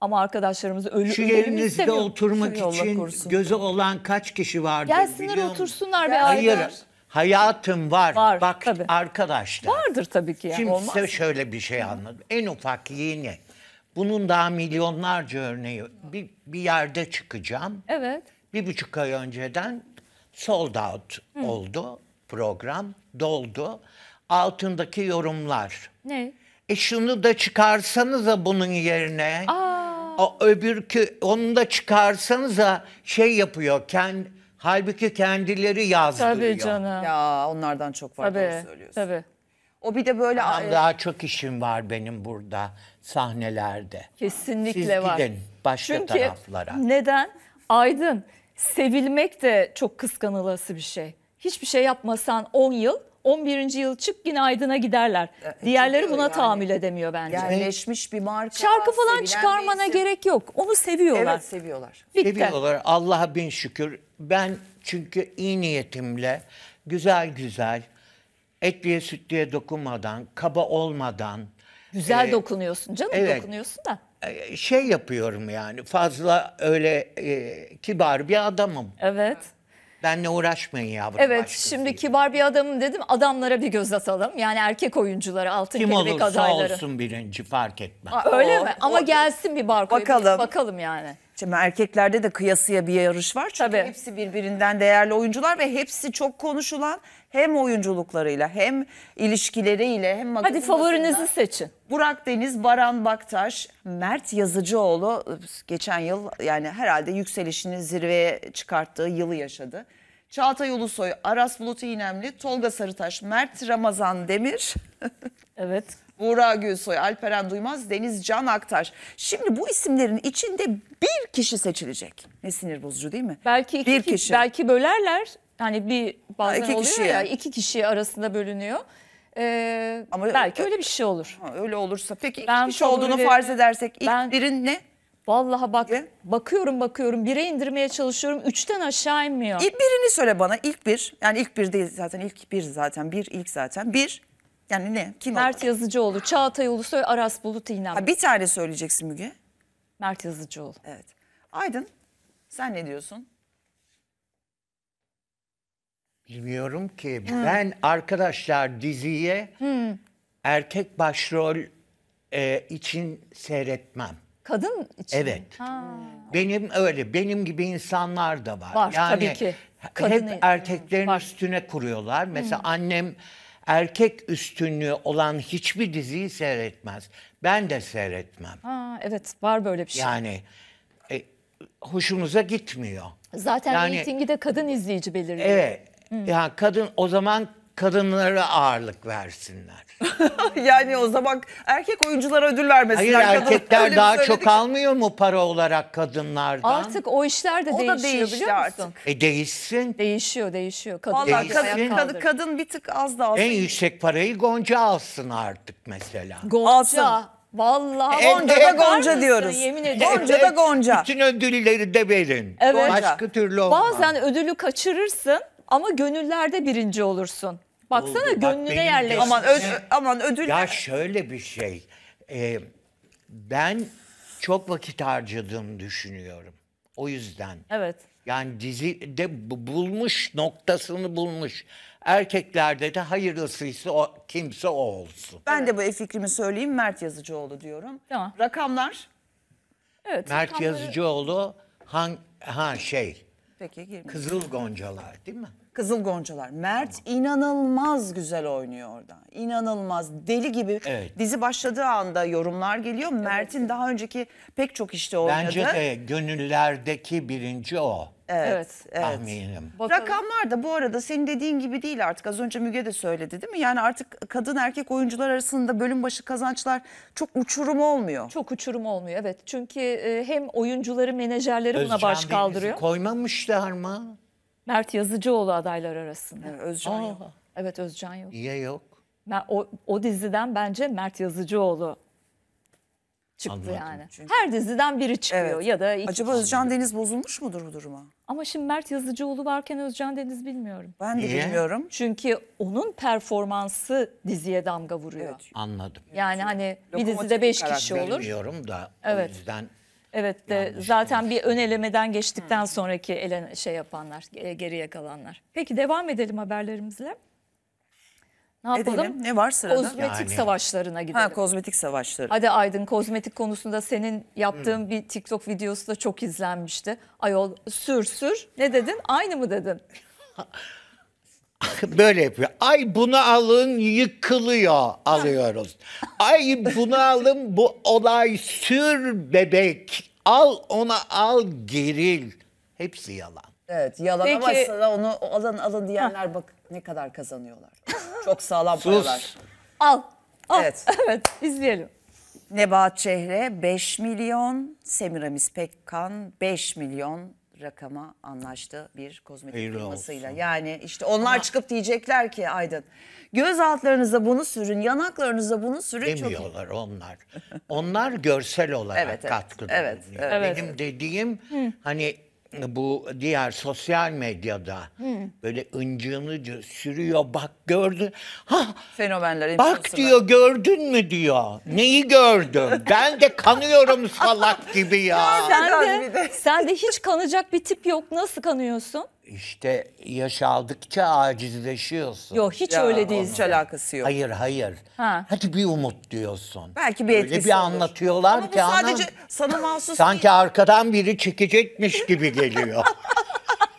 Ama arkadaşlarımız ölü Şu yerinizde oturmak için kursun. gözü olan kaç kişi vardır Gelsinler biliyor otursunlar be Hayır. Hayatım var. var Bak tabii. arkadaşlar. Vardır tabii ki. Yani. Şimdi Olmaz. size şöyle bir şey anladım. En ufak yine bunun daha milyonlarca örneği bir, bir yerde çıkacağım. Evet. Bir buçuk ay önceden sold out Hı. oldu program, doldu. Altındaki yorumlar. Ne? E şunu da çıkarsanız da bunun yerine. Aa. O öbürkü onu da çıkarsanız da şey yapıyor. Kendi, halbuki kendileri yazdırıyor. Tabii canım. Ya onlardan çok var tabii, söylüyorsun. Tabii. O bir de böyle... Tamam, daha çok işim var benim burada sahnelerde. Kesinlikle Siz var. başka Çünkü taraflara. neden? Aydın sevilmek de çok kıskanılası bir şey. Hiçbir şey yapmasan 10 yıl 11. yıl çık yine Aydın'a giderler. E, Diğerleri buna yani, tahammül edemiyor bence. Yerleşmiş bir marka. Şarkı falan çıkarmana gerek yok. Onu seviyorlar. Evet seviyorlar. Bitti. Seviyorlar. Allah'a bin şükür. Ben çünkü iyi niyetimle güzel güzel etliye sütlüye dokunmadan, kaba olmadan, Güzel e, dokunuyorsun canım evet, dokunuyorsun da. Ee, şey yapıyorum yani fazla öyle e, kibar bir adamım. Evet. Benle uğraşmayın yavrum. Evet şimdi şey. kibar bir adamım dedim adamlara bir göz atalım. Yani erkek oyuncuları altın Kim kelebek olursa olsun birinci fark etme. Aa, öyle o, oh, mi? Ama o, oh. gelsin bir barkoya bakalım. bakalım yani. Şimdi erkeklerde de kıyasıya bir yarış var. Çünkü Tabii. hepsi birbirinden değerli oyuncular ve hepsi çok konuşulan hem oyunculuklarıyla hem ilişkileriyle hem Hadi favorinizi seçin. Burak Deniz, Baran Baktaş, Mert Yazıcıoğlu geçen yıl yani herhalde yükselişini zirveye çıkarttığı yılı yaşadı. Çağatay Ulusoy, Aras Bulut İynemli, Tolga Sarıtaş, Mert Ramazan Demir. <laughs> evet. Buğra Gülsoy, Alperen Duymaz, Deniz Can Aktar. Şimdi bu isimlerin içinde bir kişi seçilecek. Ne sinir bozucu değil mi? Belki iki, bir kişi. Belki bölerler. Hani bir bazen ha, iki oluyor kişiye. ya iki kişi arasında bölünüyor. Ee, Ama belki öyle bir şey olur. Ha, öyle olursa peki iki ben kişi olduğunu öyle, farz edersek ilk ben, birin ne? Vallahi bak ne? bakıyorum bakıyorum bire indirmeye çalışıyorum üçten aşağı inmiyor. birini söyle bana ilk bir yani ilk bir değil zaten ilk bir zaten bir ilk zaten bir yani ne? Kim Mert olarak? Yazıcıoğlu, Çağatay Ulusoy, Aras Bulut İnan. Ha, bir tane söyleyeceksin Müge. Mert Yazıcıoğlu. Evet. Aydın sen ne diyorsun? Bilmiyorum ki. Hmm. Ben arkadaşlar diziye hmm. erkek başrol e, için seyretmem. Kadın için? Evet. Ha. Benim öyle. Benim gibi insanlar da var. Var yani, tabii ki. Kadın hep erkeklerin var. üstüne kuruyorlar. Mesela hmm. annem erkek üstünlüğü olan hiçbir diziyi seyretmez. Ben de seyretmem. Ha, evet var böyle bir şey. Yani e, hoşumuza gitmiyor. Zaten yani, reytingi de kadın izleyici belirliyor. Evet. Hmm. Yani kadın o zaman kadınlara ağırlık versinler. <laughs> yani o zaman erkek oyunculara ödül vermesinler. Hayır erkekler Öyle daha çok almıyor mu para olarak kadınlardan? Artık o işler de o değişiyor da değişti biliyor artık. musun? E değişsin. Değişiyor değişiyor. Kadın, Vallahi değişsin. Kadın, kadın, bir tık az da alsın. En yüksek parayı Gonca alsın artık mesela. Gonca. Alsın. Vallahi e, Gonca da Gonca diyoruz. Yemin ederim. Gonca da Gonca. Bütün ödülleri de verin. Evet. Başka türlü olmaz. Bazen ödülü kaçırırsın ama gönüllerde birinci olursun. Baksana Oldu. Bak gönlüne benim yerleş. Aman, öz, aman ödül. Ya şöyle bir şey. e, ben çok vakit harcadığımı düşünüyorum. O yüzden. Evet. Yani dizi de bulmuş noktasını bulmuş. Erkeklerde de hayırlısıysa o, kimse o olsun. Ben de bu fikrimi söyleyeyim Mert Yazıcıoğlu diyorum. Tamam. Rakamlar Evet. Mert rakamları- Yazıcıoğlu hang ha şey Peki Kızıl goncalar değil mi? Kızıl Goncalar. Mert inanılmaz güzel oynuyor orada. İnanılmaz deli gibi. Evet. Dizi başladığı anda yorumlar geliyor. Mert'in daha önceki pek çok işte oynadı. Bence de gönüllerdeki birinci o. Evet, evet. Tahminim. Bakalım. Rakamlar da bu arada senin dediğin gibi değil artık. Az önce Müge de söyledi değil mi? Yani artık kadın erkek oyuncular arasında bölüm başı kazançlar çok uçurum olmuyor. Çok uçurum olmuyor evet. Çünkü e, hem oyuncuları menajerleri buna baş Deniz'i kaldırıyor. koymamışlar mı? Mert Yazıcıoğlu adaylar arasında. Yani Özcan Aa. yok. Evet Özcan yok. Niye yok? O, o diziden bence Mert Yazıcıoğlu çıktı Anladım. yani. Çünkü- Her diziden biri çıkıyor Evet. ya da iki. Acaba Özcan Deniz bozulmuş mudur bu duruma? Ama şimdi Mert Yazıcıoğlu varken Özcan Deniz bilmiyorum. Ben de Niye? bilmiyorum. Çünkü onun performansı diziye damga vuruyor. Evet. Anladım. Yani hani bir dizide beş kişi olur. Bilmiyorum da o Evet. yüzden Evet de Yanlış zaten olmuş. bir ön elemeden geçtikten Hı. sonraki ele şey yapanlar, e, geriye kalanlar. Peki devam edelim haberlerimizle. Ne yapalım? Edelim. Ne var sırada? Kozmetik yani. savaşlarına gidelim. Ha kozmetik savaşları. Hadi Aydın kozmetik konusunda senin yaptığın hmm. bir TikTok videosu da çok izlenmişti. Ayol sür sür ne dedin? Aynı mı dedin? <laughs> böyle yapıyor. Ay bunu alın yıkılıyor alıyoruz. Ay bunu alın bu olay sür bebek. Al ona al geril. Hepsi yalan. Evet yalan Peki... ama sana onu alın alın diyenler bak ne kadar kazanıyorlar. Çok sağlam paralar. Al. al. Evet. <laughs> evet izleyelim. Nebahat Çehre 5 milyon, Semiramis Pekkan 5 milyon, rakama anlaştı bir kozmetik Hayırlı firmasıyla. Olsun. Yani işte onlar Ama... çıkıp diyecekler ki Aydın göz altlarınıza bunu sürün, yanaklarınıza bunu sürün. Demiyorlar çok... onlar. onlar görsel olarak <laughs> evet, evet, bulunuyor. Evet, evet. Benim evet. dediğim hani bu diğer sosyal medyada Hı. böyle ıncığını sürüyor bak gördün. Ha fenomenler Bak diyor gördün mü diyor. Neyi gördüm? ben de kanıyorum salak gibi ya sen de, sen de hiç kanacak bir tip yok. Nasıl kanıyorsun? İşte yaş aldıkça acizleşiyorsun. Yok hiç Ya, öyle değil. Hiç alakası yok. Hayır hayır. Ha. Hadi bir umut diyorsun. Belki bir etkisi Öyle bir olur. anlatıyorlar Ama ki ana, sadece sana mahsus sanki değil. arkadan biri çekecekmiş gibi geliyor.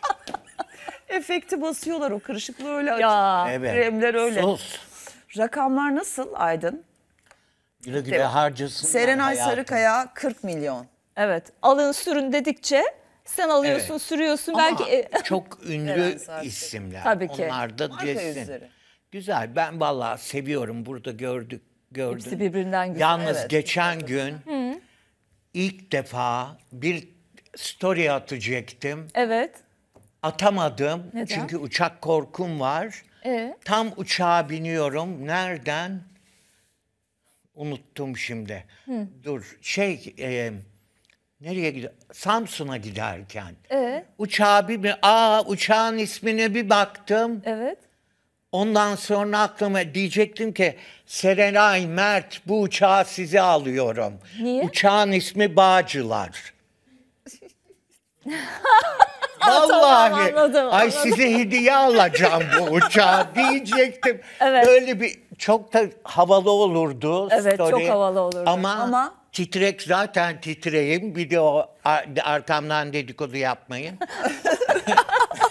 <laughs> Efekti basıyorlar o kırışıklığı öyle açıyor. Ya. evet. Kremler öyle. Sus. Rakamlar nasıl Aydın? Güle güle harcasınlar Serenay hayatını. Sarıkaya 40 milyon. Evet alın sürün dedikçe sen alıyorsun, evet. sürüyorsun. Ama belki e, <laughs> çok ünlü isimler. Tabii ki. Onlar da desin. Güzel. Ben vallahi seviyorum. Burada gördük, gördüm. Hepsi birbirinden güzel. Yalnız evet. geçen gün Hı. ilk defa bir story atacaktım. Evet. Atamadım. Neden? Çünkü uçak korkum var. Ee? Tam uçağa biniyorum. Nereden? Unuttum şimdi. Hı. Dur. Şey, e, Nereye gider? Samsun'a giderken. Ee? Uçağa bir, aa uçağın ismini bir baktım. Evet. Ondan sonra aklıma diyecektim ki Serenay Mert bu uçağı size alıyorum. Niye? Uçağın ismi Bağcılar. <laughs> Vallahi tamam, anladım, ay anladım. size hediye alacağım bu uçağı <laughs> diyecektim. Evet. Böyle bir çok da havalı olurdu. Evet story. çok havalı olurdu. Ama, Ama Titrek zaten titreyim. Bir de o arkamdan dedikodu yapmayın.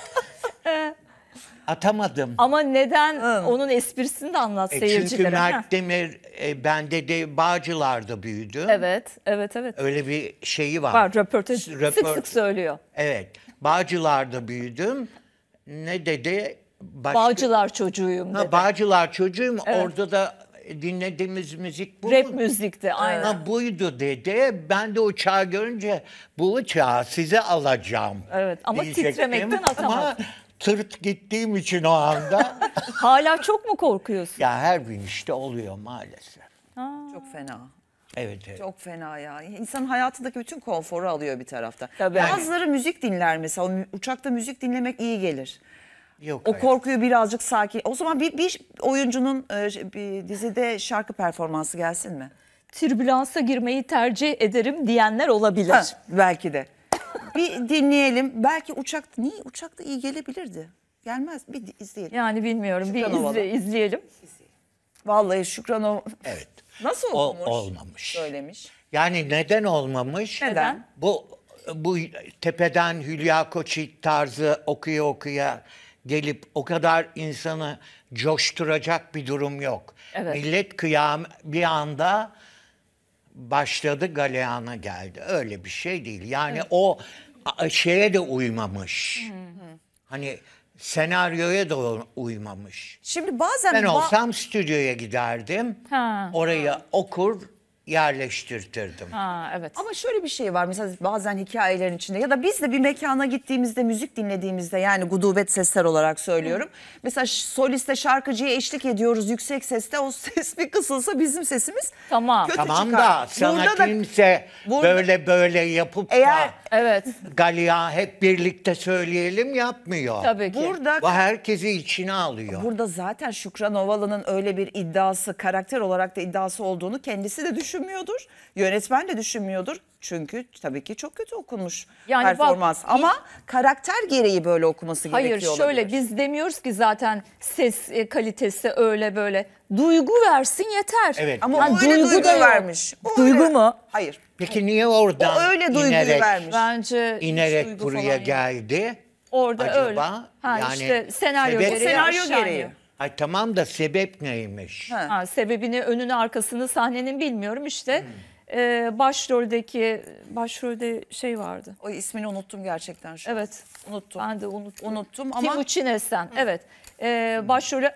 <laughs> Atamadım. Ama neden onun esprisini de anlat E, çünkü seyircilere. ha? Mert Demir e, bende de Bağcılar'da büyüdü. Evet, evet, evet. Öyle bir şeyi var. Var röportaj sık sık söylüyor. Evet. Bağcılar'da büyüdüm. Ne dedi? Başka- Bağcılar çocuğuyum dedi. Ha, Bağcılar çocuğum orada da dinlediğimiz müzik bu Rap müzikti aynen. Ha, buydu dedi. Ben de uçağı görünce bu uçağı size alacağım. Evet ama diyecektim. titremekten atamadım. tırt gittiğim için o anda. <laughs> Hala çok mu korkuyorsun? Ya her gün işte oluyor maalesef. Aa. Çok fena. Evet, evet. Çok fena ya. İnsan hayatındaki bütün konforu alıyor bir tarafta. Tabii. Bazıları müzik dinler mesela. Uçakta müzik dinlemek iyi gelir. Yok, o hayır. korkuyu birazcık sakin. O zaman bir, bir oyuncunun e, bir dizide şarkı performansı gelsin mi? Türbülansa girmeyi tercih ederim diyenler olabilir. Ha, belki de. bir dinleyelim. Belki uçak niye uçakta iyi gelebilirdi. Gelmez. Bir izleyelim. Yani bilmiyorum. Şükran bir izle, izleyelim. Vallahi Şükran o Evet. Nasıl olmuş? O, olmamış. Söylemiş. Yani neden olmamış? Neden? Bu bu tepeden Hülya Koçik tarzı okuya okuya gelip o kadar insanı coşturacak bir durum yok. Evet. Millet kıyam bir anda başladı galeyana geldi. Öyle bir şey değil. Yani evet. o şeye de uymamış. Hı hı. Hani senaryoya da uymamış. Şimdi bazen ben olsam ba stüdyoya giderdim. Ha. Oraya ha. okur yerleştirtirdim. Ha, evet. Ama şöyle bir şey var mesela bazen hikayelerin içinde ya da biz de bir mekana gittiğimizde müzik dinlediğimizde yani gudubet sesler olarak söylüyorum. Hı. Mesela soliste şarkıcıya eşlik ediyoruz yüksek seste o ses bir kısılsa bizim sesimiz tamam. kötü tamam çıkar. da sana burada kimse da, burada, böyle böyle yapıp eğer, da evet. Galia hep birlikte söyleyelim yapmıyor. Tabii ki. Burada, Bu herkesi içine alıyor. Burada zaten Şükran Ovalı'nın öyle bir iddiası karakter olarak da iddiası olduğunu kendisi de düşünüyor düşünmüyordur. Yönetmen de düşünmüyordur. Çünkü tabii ki çok kötü okunmuş yani performans. Bak, Ama ilk... karakter gereği böyle okuması Hayır, gerekiyor Hayır şöyle biz demiyoruz ki zaten ses e, kalitesi öyle böyle. Duygu versin yeter. Evet. Ama yani o öyle duygu, duygu da vermiş. O duygu öyle. mu? Hayır. Peki niye oradan o öyle duyguyu inerek, vermiş. Bence inerek duygu buraya geldi? Orada Acaba öyle. Ha, yani işte senaryo gereği. Senaryo gereği. Ay tamam da sebep neymiş? Ha. sebebini önünü arkasını sahnenin bilmiyorum işte. Hmm. Ee, başroldeki başrolde şey vardı. O ismini unuttum gerçekten şu. Evet. An. Unuttum. Ben de unuttum. Unuttum ama Timuçin Esen. Hı. Evet. Ee, başrolü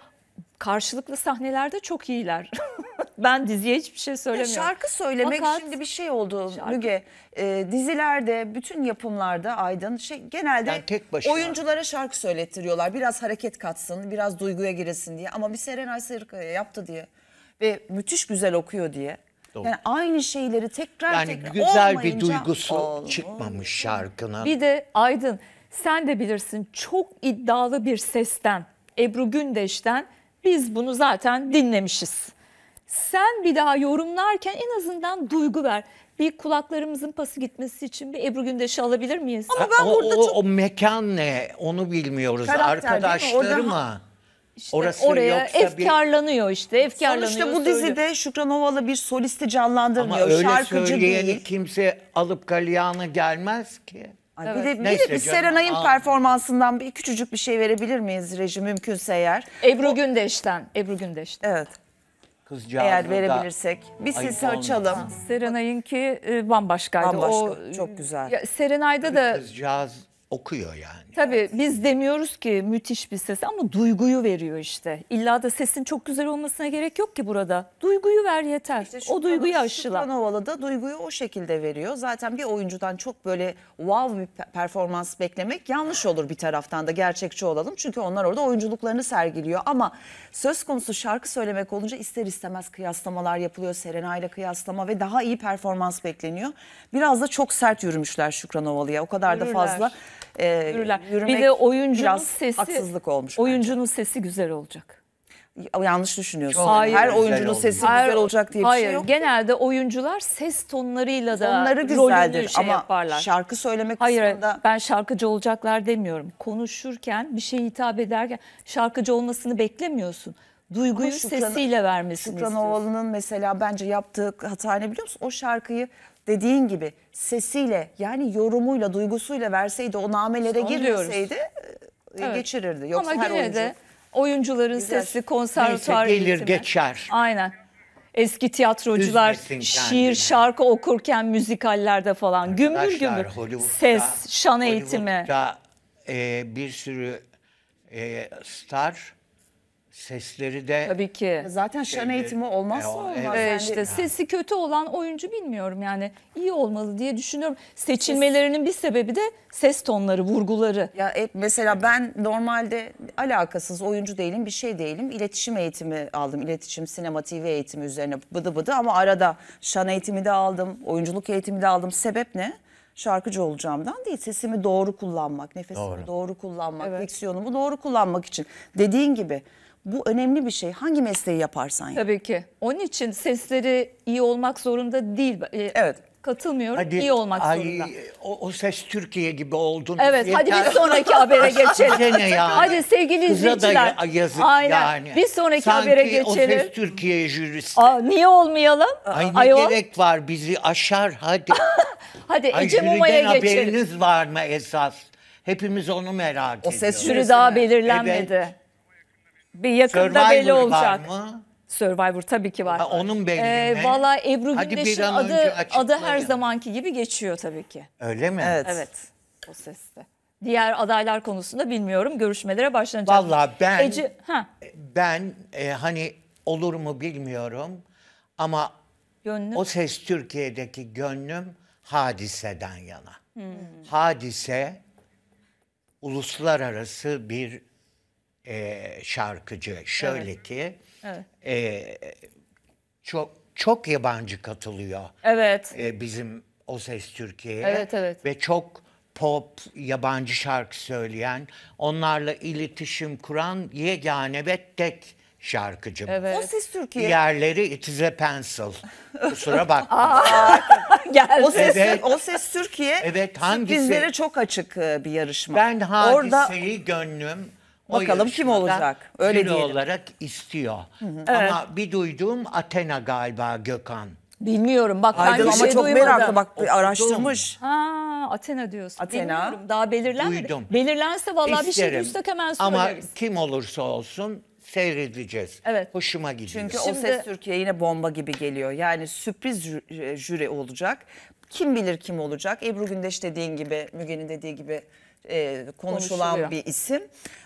karşılıklı sahnelerde çok iyiler. <laughs> Ben diziye hiçbir şey söylemiyorum. şarkı söylemek Fakat, şimdi bir şey oldu şarkı. Müge. E, dizilerde, bütün yapımlarda Aydın şey genelde yani tek oyunculara şarkı söylettiriyorlar. Biraz hareket katsın, biraz duyguya giresin diye. Ama bir Serenay Sarıkaya e, yaptı diye ve müthiş güzel okuyor diye. Doğru. Yani aynı şeyleri tekrar yani tekrar güzel olmayınca... bir duygusu Olur. çıkmamış şarkının. Bir de Aydın sen de bilirsin çok iddialı bir sesten Ebru Gündeş'ten biz bunu zaten dinlemişiz sen bir daha yorumlarken en azından duygu ver. Bir kulaklarımızın pası gitmesi için bir Ebru Gündeş'i alabilir miyiz? Ama ben o, burada o, çok... o mekan ne? Onu bilmiyoruz. Karakter, Arkadaşları mı? İşte Orası oraya efkarlanıyor bir... işte efkarlanıyor. Sonuçta bu dizide Şükran Ovalı bir solisti canlandırmıyor. Ama öyle Şarkıcı değil. kimse alıp kalyanı gelmez ki. evet. Bir de, bir, de bir Serenay'ın performansından bir küçücük bir şey verebilir miyiz reji mümkünse eğer? Ebru o... Gündeş'ten. Ebru Gündeş'ten. Evet. Kızcağızı Eğer verebilirsek. Bir sesi açalım. Serenay'ınki e, bambaşkaydı. Bambaşka, o, çok güzel. Ya, Serenay'da da... Kızcağız okuyor yani. Tabii evet. biz demiyoruz ki müthiş bir ses ama duyguyu veriyor işte. İlla da sesin çok güzel olmasına gerek yok ki burada. Duyguyu ver yeter. İşte Şükran, o duyguyu aşıla. Şükranovalı da duyguyu o şekilde veriyor. Zaten bir oyuncudan çok böyle wow bir performans beklemek yanlış olur bir taraftan da gerçekçi olalım. Çünkü onlar orada oyunculuklarını sergiliyor ama söz konusu şarkı söylemek olunca ister istemez kıyaslamalar yapılıyor. Serena ile kıyaslama ve daha iyi performans bekleniyor. Biraz da çok sert yürümüşler Şükran Ovalıya. O kadar Yürürler. da fazla e, Yürürler. Yürümek bir de oyuncunun biraz sesi haksızlık olmuş. Oyuncunun bence. sesi güzel olacak. Yanlış düşünüyorsun. Hayır. Her oyuncunun güzel sesi Her, güzel olacak diye şey hayır, şey yok. Genelde oyuncular ses tonlarıyla da Onları güzeldir şey ama yaparlar. şarkı söylemek hayır, kısmında... ben şarkıcı olacaklar demiyorum. Konuşurken bir şey hitap ederken şarkıcı olmasını beklemiyorsun duyguyu Şükran, sesiyle vermesini Şükran istiyorsun. Ovalı'nın mesela bence yaptığı hata ne biliyor musun? O şarkıyı dediğin gibi sesiyle yani yorumuyla, duygusuyla verseydi o namelere Son girmeseydi e, evet. geçirirdi. Yoksa Ama her yine oyuncu... de oyuncuların Güzel. sesi konservatuar Neyse, gelir geçer. Aynen. Eski tiyatrocular şiir, şarkı okurken müzikallerde falan gümbür gümbür ses, şan eğitimi. Hollywood'da e, bir sürü e, star sesleri de... Tabii ki. Zaten şan şeyleri, eğitimi olmazsa e, olmaz. Evet. Yani. İşte sesi kötü olan oyuncu bilmiyorum yani iyi olmalı diye düşünüyorum. Seçilmelerinin bir sebebi de ses tonları, vurguları. Ya hep mesela ben normalde alakasız oyuncu değilim, bir şey değilim. iletişim eğitimi aldım. iletişim sinema, TV eğitimi üzerine bıdı bıdı ama arada şan eğitimi de aldım, oyunculuk eğitimi de aldım. Sebep ne? şarkıcı olacağımdan değil. Sesimi doğru kullanmak, nefesimi doğru, doğru kullanmak, evet. diksiyonumu doğru kullanmak için. Dediğin gibi bu önemli bir şey. Hangi mesleği yaparsan yap. Tabii ki. Onun için sesleri iyi olmak zorunda değil. E, evet. Katılmıyorum. Hadi, iyi olmak ay, zorunda. O, o ses Türkiye gibi oldun. Evet. Yeter. Hadi bir sonraki habere <laughs> geçelim. yani. Hadi sevgili Kıza izleyiciler. Da yazık Aynen. yani. Bir sonraki Sanki habere geçelim. Sanki o ses Türkiye jürisi. Aa, niye olmayalım? Ay, ay ne Ayol. gerek var bizi aşar hadi. <laughs> hadi ay, Ece Muma'ya geçelim. haberiniz var mı esas? Hepimiz onu merak ediyoruz. O ses jüri daha belirlenmedi. Evet. Bir yakında Survivor belli olacak. Var mı? Survivor tabii ki var. Ha, onun belli ee, mi? Valla Ebru Gündeş'in adı, adı her zamanki gibi geçiyor tabii ki. Öyle mi? Evet. Evet. O seste. Diğer adaylar konusunda bilmiyorum. Görüşmelere başlanacak. Valla ben Ece, ha. ben e, hani olur mu bilmiyorum ama gönlüm. o ses Türkiye'deki gönlüm hadiseden yana. Hmm. Hadise uluslararası bir e, şarkıcı. Şöyle evet. ki evet. E, çok çok yabancı katılıyor. Evet. E, bizim O Ses Türkiye'ye. Evet evet. Ve çok pop, yabancı şarkı söyleyen, onlarla iletişim kuran yegane ve tek şarkıcı. Evet. O Ses Türkiye. yerleri It is a Pencil. Kusura <laughs> bakma. <laughs> O ses, evet. o ses Türkiye evet, hangisi? sürprizlere çok açık e, bir yarışma. Ben hadiseyi Orada... gönlüm Bakalım kim olacak? Öyle jüri diyelim. olarak istiyor. Ama bir duyduğum Athena galiba Gökhan. Bilmiyorum. Bak ben bir ama şey çok meraklı bak araştırmış. Ha, Athena diyorsun. Athena. Bilmiyorum. Daha belirlenmedi. Duydum. Belirlense vallahi bir şey İsterim. hemen hemen Ama kim olursa olsun seyredeceğiz. Evet. Hoşuma gidiyor. Çünkü o ses Türkiye yine bomba gibi geliyor. Yani sürpriz e, jüri olacak. Kim bilir kim olacak? Ebru Gündeş dediğin gibi, Müge'nin dediği gibi e, konuşulan bir isim.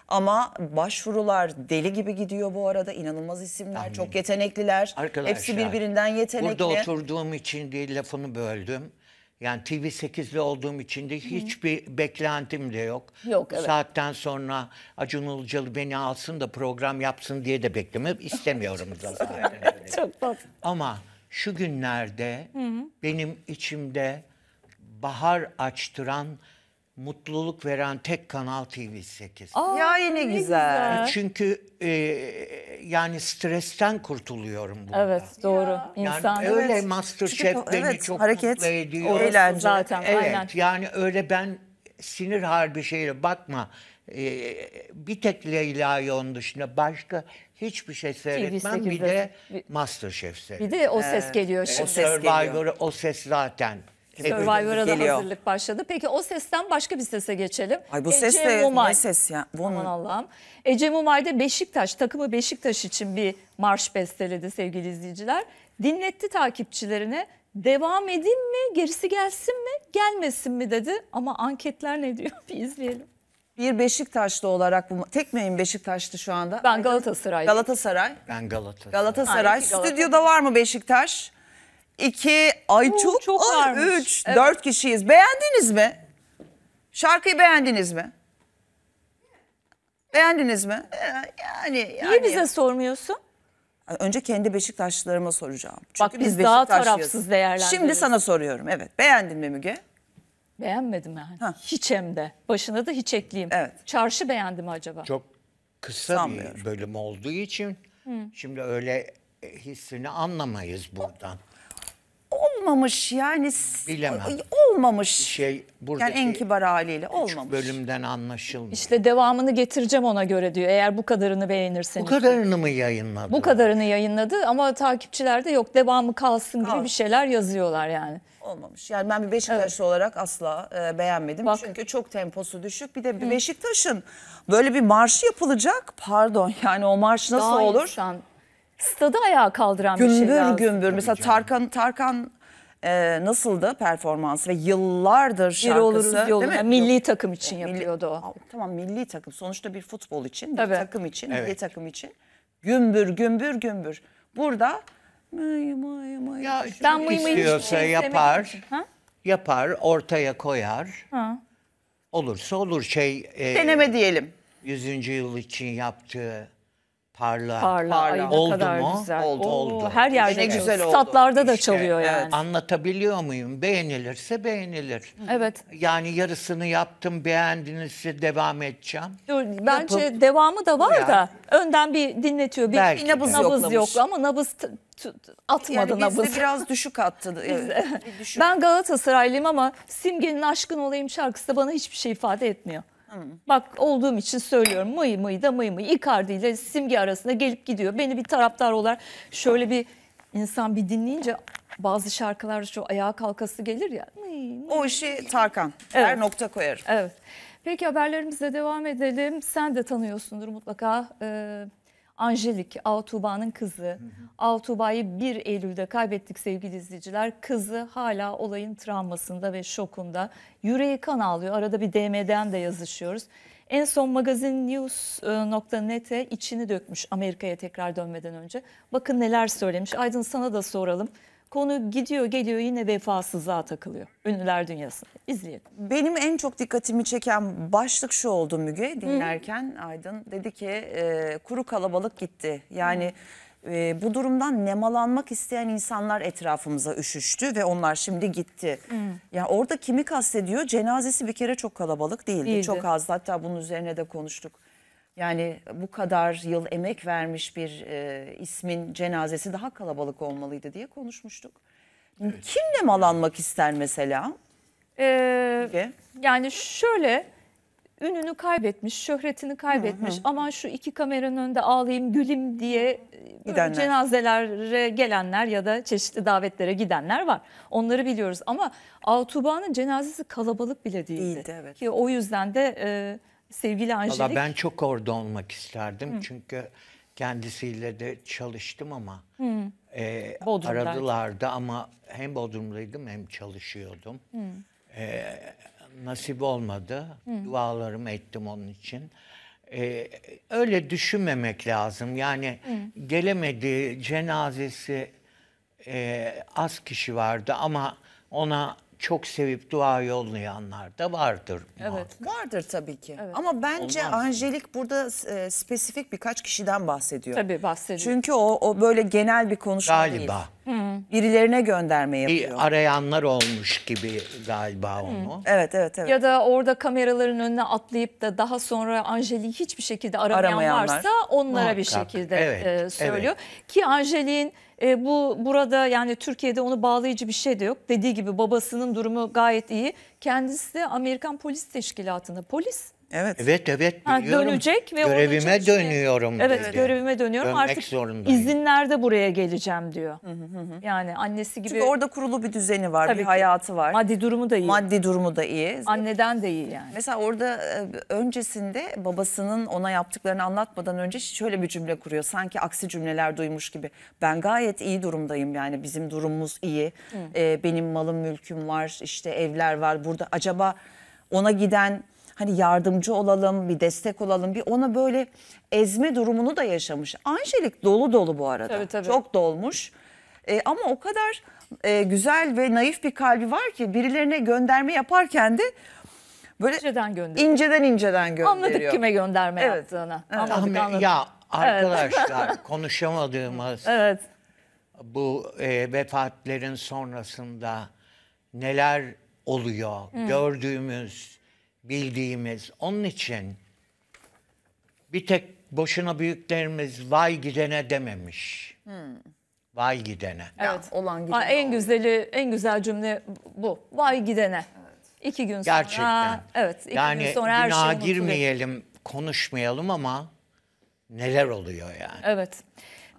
Ama başvurular deli gibi gidiyor bu arada. İnanılmaz isimler, Anladım. çok yetenekliler. Arkadaşlar, Hepsi birbirinden yetenekli. Burada oturduğum için değil lafını böldüm. Yani TV8'li olduğum için de hiçbir Hı. beklentim de yok. Yok evet. Saatten sonra Acun Ilıcalı beni alsın da program yapsın diye de beklemeyip istemiyorum <laughs> zaten. Çok tatlı. Ama şu günlerde Hı. benim içimde bahar açtıran mutluluk veren tek kanal TV8. Aa, ya yine güzel. E, çünkü e, yani stresten kurtuluyorum burada. Evet doğru. Ya. Yani İnsan, öyle evet. MasterChef beni evet, çok hareket, mutlu ediyor. Eğlence. zaten. Evet aynen. yani öyle ben sinir harbi şeyle bakma. Ee, bir tek Leyla Yon dışında başka hiçbir şey seyretmem. Bir de Masterchef seyretmem. Bir de o ses geliyor. şimdi. O ses geliyor. o ses zaten Survivor'a da geliyor. hazırlık başladı. Peki o sesten başka bir sese geçelim. Ay bu Ece ses de Mumay. ne ses ya? Aman Allah'ım. Ece Mumay'da Beşiktaş, takımı Beşiktaş için bir marş besteledi sevgili izleyiciler. Dinletti takipçilerine. Devam edeyim mi, gerisi gelsin mi, gelmesin mi dedi. Ama anketler ne diyor <laughs> bir izleyelim. Bir Beşiktaşlı olarak bu tek miyim Beşiktaşlı şu anda? Ben Galatasaray. Galatasaray. Ben Galatasaray. Galatasaray. Galatasaray. Stüdyoda var mı Beşiktaş? iki, ay Oo, çok, çok ay, üç, evet. dört kişiyiz. Beğendiniz mi? Şarkıyı beğendiniz mi? Beğendiniz mi? Yani, ee, yani. Niye bize sormuyorsun? Önce kendi Beşiktaşlılarıma soracağım. Çünkü Bak biz, biz daha tarafsız değerlendiriyoruz. Şimdi sana soruyorum. Evet. Beğendin mi Müge? Beğenmedim yani. Ha. Hiç hem de. Başına da hiç ekleyeyim. Evet. Çarşı beğendim acaba? Çok kısa bir bölüm olduğu için Hı. şimdi öyle hissini anlamayız buradan olmamış yani Bilemem. olmamış. Şey buradaki yani en kibar haliyle olmamış. bölümden anlaşılmıyor. İşte devamını getireceğim ona göre diyor. Eğer bu kadarını beğenirseniz. Bu kadarını mı yayınladı? Bu kadarını yayınladı ama takipçilerde yok devamı kalsın gibi Al. bir şeyler yazıyorlar yani. Olmamış. Yani ben bir Beşiktaşlı evet. olarak asla e, beğenmedim. Bak. Çünkü çok temposu düşük. Bir de bir Beşiktaş'ın böyle bir marşı yapılacak. Pardon <laughs> yani o marş nasıl Daha olur? Insan stadı ayağa kaldıran gümbür, bir şey lazım. Gümbür gümbür. Mesela Tarkan Tarkan e, nasıldı performansı ve yıllardır şarkısı. Bir oluruz değil yoluna. Mi? Milli takım için milli, yapıyordu o. Tamam milli takım sonuçta bir futbol için, Tabii. takım için, evet. milli takım için. Gümbür gümbür gümbür. Burada mıy mıy mıy. Ya, ben mıy mıy istiyorsa mıy, şey yapar, ha? yapar, ortaya koyar. Ha. Olursa olur şey. E, Deneme diyelim. yüzüncü yıl için yaptığı Parla. Parla. Parla. Ay, ne oldu kadar mu? Güzel. Oldu, Oo, oldu. Her yerde ne güzel oldu. Statlarda da işte, çalıyor yani. Evet. Anlatabiliyor muyum? Beğenilirse beğenilir. Evet. Yani yarısını yaptım, beğendinizse devam edeceğim. Dur, Bence Yapıp, devamı da var ya. da önden bir dinletiyor. Bir, Belki bir nabız, de. nabız yok ama nabız atmadı yani nabız. Bizde biraz düşük attı. <laughs> Evet. düşük. Ben Galatasaraylıyım ama Simge'nin aşkın olayım şarkısı da bana hiçbir şey ifade etmiyor. Hmm. Bak olduğum için söylüyorum. Mıy mıy da mıy mıy. Icardi ile Simge arasında gelip gidiyor. Beni bir taraftar olarak şöyle bir insan bir dinleyince bazı şarkılarda şu ayağa kalkası gelir ya. Mıy, mıy. O işi Tarkan. Evet. Her nokta koyarım. Evet. Peki haberlerimize devam edelim. Sen de tanıyorsundur mutlaka. Ee, Angelik, Altuba'nın kızı. Hı Altuba'yı 1 Eylül'de kaybettik sevgili izleyiciler. Kızı hala olayın travmasında ve şokunda. Yüreği kan ağlıyor. Arada bir DM'den de yazışıyoruz. En son magazin news.net'e içini dökmüş Amerika'ya tekrar dönmeden önce. Bakın neler söylemiş. Aydın sana da soralım. Konu gidiyor geliyor yine vefasızlığa takılıyor. Ünlüler dünyasında. İzleyelim. Benim en çok dikkatimi çeken başlık şu oldu Müge dinlerken Hı. Aydın. Dedi ki e, kuru kalabalık gitti. Yani... e, bu durumdan nemalanmak isteyen insanlar etrafımıza üşüştü ve onlar şimdi gitti. Hmm. Yani orada kimi kastediyor? Cenazesi bir kere çok kalabalık değildi, değildi. çok az. Hatta bunun üzerine de konuştuk. Yani bu kadar yıl emek vermiş bir e, ismin cenazesi daha kalabalık olmalıydı diye konuşmuştuk. Evet. Kimle malanmak ister mesela? Ee, yani şöyle ününü kaybetmiş, şöhretini kaybetmiş. Hı hı. Aman şu iki kameranın önünde ağlayayım, gülüm diye e, gidenler. cenazelere gelenler ya da çeşitli davetlere gidenler var. Onları biliyoruz ama Outuba'nın cenazesi kalabalık bile değildi. değildi evet. Ki o yüzden de... E, sevgili Anjelik, Valla ben çok orada olmak isterdim. Hı. Çünkü kendisiyle de çalıştım ama Hı. E, aradılardı ama hem Bodrum'daydım hem çalışıyordum. Hı. E, nasip olmadı. Hı. Dualarımı ettim onun için. E, öyle düşünmemek lazım. Yani Hı. gelemedi cenazesi e, az kişi vardı ama ona çok sevip dua yollayanlar da vardır. Evet. Vardır tabii ki. Evet. Ama bence Olmaz. Angelik burada e, spesifik birkaç kişiden bahsediyor. Tabii bahsediyor. Çünkü o, o böyle genel bir konuşma galiba. değil. Galiba. Birilerine gönderme yapıyor. Bir arayanlar olmuş gibi galiba onu. Hı. Evet evet evet. Ya da orada kameraların önüne atlayıp da daha sonra Angelik'i hiçbir şekilde aramayan Aramayanlar. varsa onlara Muhakkak. bir şekilde evet, e, söylüyor. Evet. Ki Angelik'in e, bu burada yani Türkiye'de onu bağlayıcı bir şey de yok. Dediği gibi babasının durumu gayet iyi. Kendisi de Amerikan Polis Teşkilatı'nda polis Evet. Evet evet Ha, dönecek ve onun için Görevime şey- dönüyorum Evet, dedi. görevime dönüyorum. Dönmek Artık zorundayım. izinlerde buraya geleceğim diyor. Yani annesi gibi Çünkü orada kurulu bir düzeni var, Tabii bir ki. hayatı var. maddi durumu da iyi. Maddi durumu da iyi. Anneden de iyi yani. Mesela orada e, öncesinde babasının ona yaptıklarını anlatmadan önce şöyle bir cümle kuruyor. Sanki aksi cümleler duymuş gibi. Ben gayet iyi durumdayım yani bizim durumumuz iyi. E, benim malım mülküm var işte evler var. Burada acaba ona giden hani yardımcı olalım, bir destek olalım, bir ona böyle ezme durumunu da yaşamış. Angelik dolu dolu bu arada. Tabii, tabii. Çok dolmuş. E, ama o kadar e, güzel ve naif bir kalbi var ki birilerine gönderme yaparken de böyle inceden gönderiyor. İnceden inceden gönderiyor. Anladık kime gönderme evet. yaptığını. Evet. Anladık, anladık. Ya arkadaşlar <laughs> konuşamadığımız evet. bu e, vefatlerin sonrasında neler oluyor hmm. gördüğümüz bildiğimiz. Onun için bir tek boşuna büyüklerimiz vay gidene dememiş. Hmm. Vay gidene. Evet. Ya, olan gidene. Aa, en güzeli, en güzel cümle bu. Vay gidene. Evet. İki gün sonra. Gerçekten. Ha, evet. Iki yani gün sonra her günaha şey girmeyelim, konuşmayalım ama neler oluyor yani. Evet.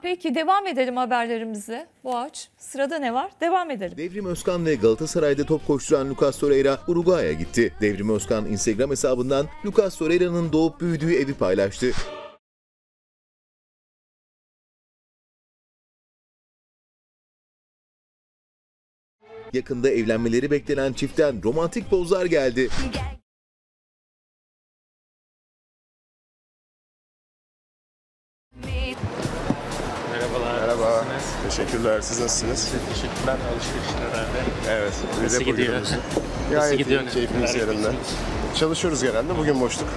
Peki devam edelim haberlerimize. Boğaç sırada ne var? Devam edelim. Devrim Özkan ve Galatasaray'da top koşturan Lucas Torreira Uruguay'a gitti. Devrim Özkan Instagram hesabından Lucas Torreira'nın doğup büyüdüğü evi paylaştı. Yakında evlenmeleri beklenen çiftten romantik pozlar geldi. Teşekkürler. Siz nasılsınız? Teşekkürler. Alışverişin herhalde. Evet. Nasıl gidiyor? Gayet gidiyor? iyi, keyfimiz yerinde. yapıyorsunuz? Çalışıyoruz genelde, bugün boşluk.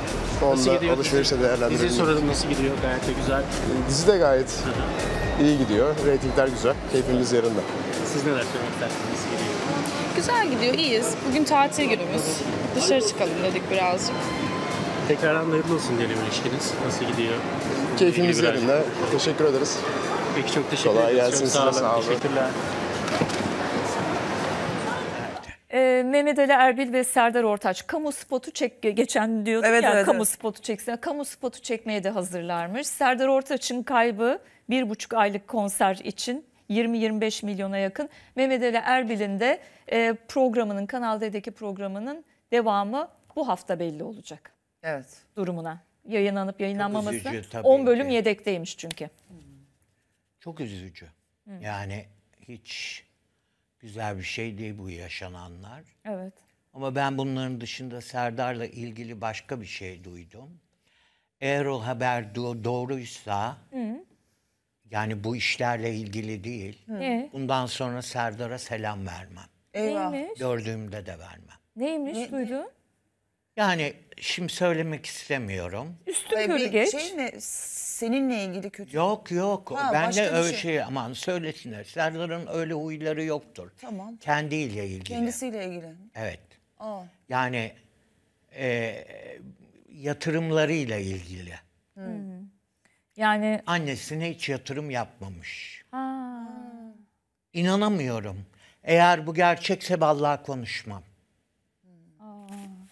Nasıl Onunla gidiyor? alışverişle Dizi değerlendirelim. soralım nasıl gidiyor? Gayet de güzel. Dizi de gayet iyi gidiyor. Ratingler güzel, keyfimiz yerinde. Siz neler söylemek Nasıl gidiyor? Güzel gidiyor, iyiyiz. Bugün tatil günümüz. Dışarı çıkalım dedik birazcık. Tekrardan hayırlı olsun diyelim ilişkiniz. Nasıl gidiyor? Keyfimiz yerinde. Teşekkür ederiz. Peki çok teşekkür ederim. Kolay gelsin çok size sağ olun. Teşekkürler. Ee, Mehmet Ali Erbil ve Serdar Ortaç kamu spotu çek geçen diyorduk evet, ya evet, kamu evet. spotu çeksin. Kamu spotu çekmeye de hazırlarmış. Serdar Ortaç'ın kaybı bir buçuk aylık konser için 20-25 milyona yakın. Mehmet Ali Erbil'in de e, programının Kanal D'deki programının devamı bu hafta belli olacak. Evet. Durumuna yayınlanıp yayınlanmaması. 10 bölüm ki. yedekteymiş çünkü. Çok üzücü. Hı. Yani hiç güzel bir şey değil bu yaşananlar. Evet. Ama ben bunların dışında Serdar'la ilgili başka bir şey duydum. Eğer o haber doğruysa Hı. yani bu işlerle ilgili değil. Hı. Bundan sonra Serdar'a selam vermem. Eyvah. Neymiş? Gördüğümde de vermem. Neymiş duydun? Yani şimdi söylemek istemiyorum. Üstün Ay, körü geç. Şey mi? Seninle ilgili kötü. Yok yok. Ha, ben de öyle şey. şey aman söylesinler. Serdar'ın öyle huyları yoktur. Tamam. Kendiyle ilgili. Kendisiyle ilgili. Evet. Aa. Yani e, yatırımlarıyla ilgili. -hı. Hmm. Hmm. Yani annesine hiç yatırım yapmamış. Ha. İnanamıyorum. Eğer bu gerçekse vallahi konuşmam.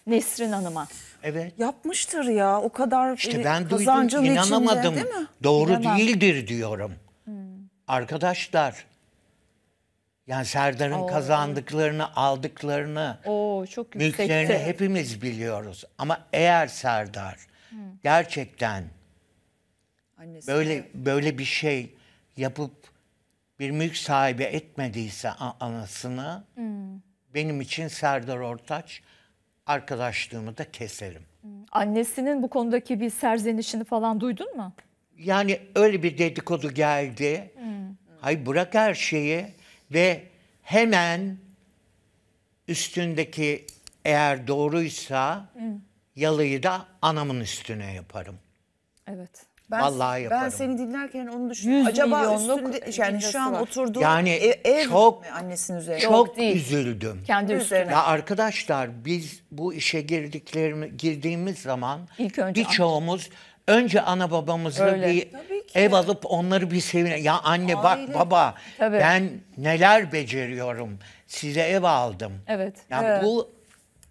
Nesrin Hanım'a. Evet. Yapmıştır ya o kadar işte ben kazancın duydum, inanamadım. Içinde, değil mi? Doğru Bilemem. değildir diyorum. Hmm. Arkadaşlar yani Serdar'ın Oo. kazandıklarını, aldıklarını, Oo, çok mülklerini hepimiz biliyoruz. Ama eğer Serdar hmm. gerçekten Annesi böyle de... böyle bir şey yapıp bir mülk sahibi etmediyse anasını hmm. benim için Serdar Ortaç arkadaşlığımı da keserim. Hmm. Annesinin bu konudaki bir serzenişini falan duydun mu? Yani öyle bir dedikodu geldi. Hmm. Hay bırak her şeyi ve hemen üstündeki eğer doğruysa hmm. yalıyı da anamın üstüne yaparım. Evet. Ben, Vallahi yaparım. Ben seni dinlerken onu düşündüm. Acaba milyonluk üstünde, yani şu an var. oturduğu yani ev, ev çok, mi annesinin üzerine? Çok değil. üzüldüm. Kendi üzerine. Ya arkadaşlar biz bu işe girdiklerimiz girdiğimiz zaman birçoğumuz önce ana babamızla Öyle. bir ev alıp onları bir sevine. Ya anne Aile. bak baba Tabii. ben neler beceriyorum. Size ev aldım. Evet. Ya evet. bu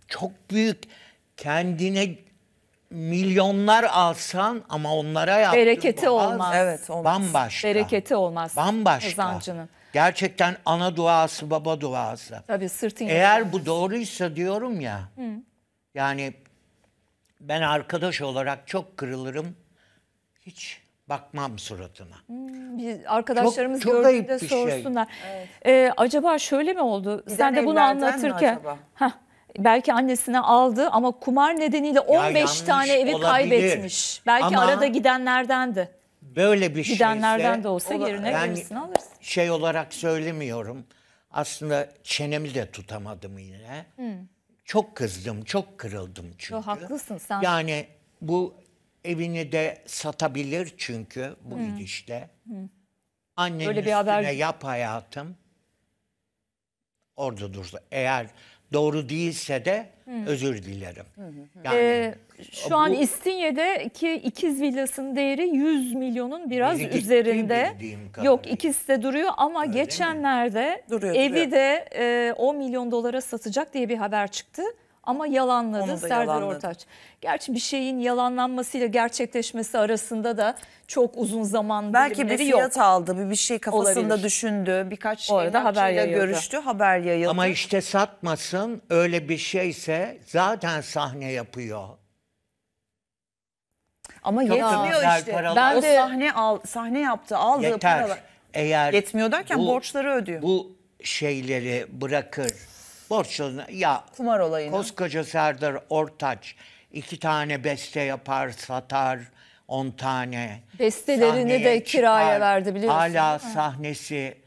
çok büyük kendine milyonlar alsan ama onlara yaptığın Bereketi bu olmaz. Evet, olmaz. bambaşka. Bereketi olmaz. Bambaşka. Kazancının. Gerçekten ana duası, baba duası. Tabii sırtın Eğer bu doğruysa diyorum ya. Yani ben arkadaş olarak çok kırılırım. Hiç bakmam suratına. Biz arkadaşlarımız Çok- çok ayıp gördüğünde bir şey. sorsunlar. Ee, acaba şöyle mi oldu? Sen de bunu evlerden mi acaba? Hah, belki annesine aldı ama kumar nedeniyle 15 ya tane evi olabilir. kaybetmiş. Belki ama arada gidenlerdendi. Böyle bir şey Gidenlerden de olsa ola, yerine yani gerisini alırsın. Şey olarak söylemiyorum. Aslında çenemi de tutamadım yine. Hmm. Çok kızdım, çok kırıldım çünkü. Yo, haklısın sen. Yani bu evini de satabilir çünkü bu hmm. gidişte. Hmm. Annenin Öyle bir üstüne haber... yap hayatım. Orada durdu. Eğer Doğru değilse de Hı. özür dilerim. Hı ee, hı. Yani ee, şu bu, an İstinye'deki ikiz villasının değeri 100 milyonun biraz üzerinde. Yok ikisi de duruyor ama Öyle geçenlerde duruyor, evi duruyor. de e, 10 milyon dolara satacak diye bir haber çıktı ama yalanladı Serdar Ortaç. Gerçi bir şeyin yalanlanmasıyla gerçekleşmesi arasında da çok uzun zaman Belki bir fiyat yok. aldı, bir bir şey kafasında Olabilir. düşündü, birkaç şeyle haber görüştü, haber yayıldı. Ama işte satmasın öyle bir şeyse zaten sahne yapıyor. Ama yetmiyor güzel işte. paralar. Ben o sahne al, sahne yaptı, aldı. Yeter. paralar. Eğer Yetmiyor derken bu- borçları ödüyor. Bu şeyleri bırakır Borçlarına ya kumar olayına. Koskoca Serdar Ortaç iki tane beste yapar, satar. 10 tane. Bestelerini de kiraya çıkar. verdi biliyorsun. Hala sahnesi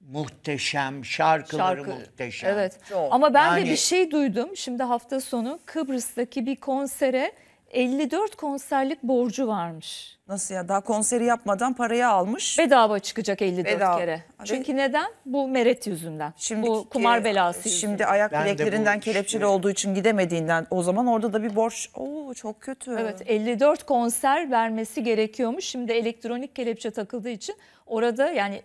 muhteşem, şarkıları Şarkı, muhteşem. Evet. Çok. Ama ben yani, de bir şey duydum. Şimdi hafta sonu Kıbrıs'taki bir konsere 54 konserlik borcu varmış. Nasıl ya daha konseri yapmadan parayı almış. Bedava çıkacak 54 Bedava. kere. Abi, Çünkü neden? Bu meret yüzünden. Şimdi bu kumar belası yüzünden. Şimdi ayak ben bileklerinden kelepçeli şey- olduğu için gidemediğinden o zaman orada da bir borç. Oo çok kötü. Evet 54 konser vermesi gerekiyormuş. Şimdi elektronik kelepçe takıldığı için orada yani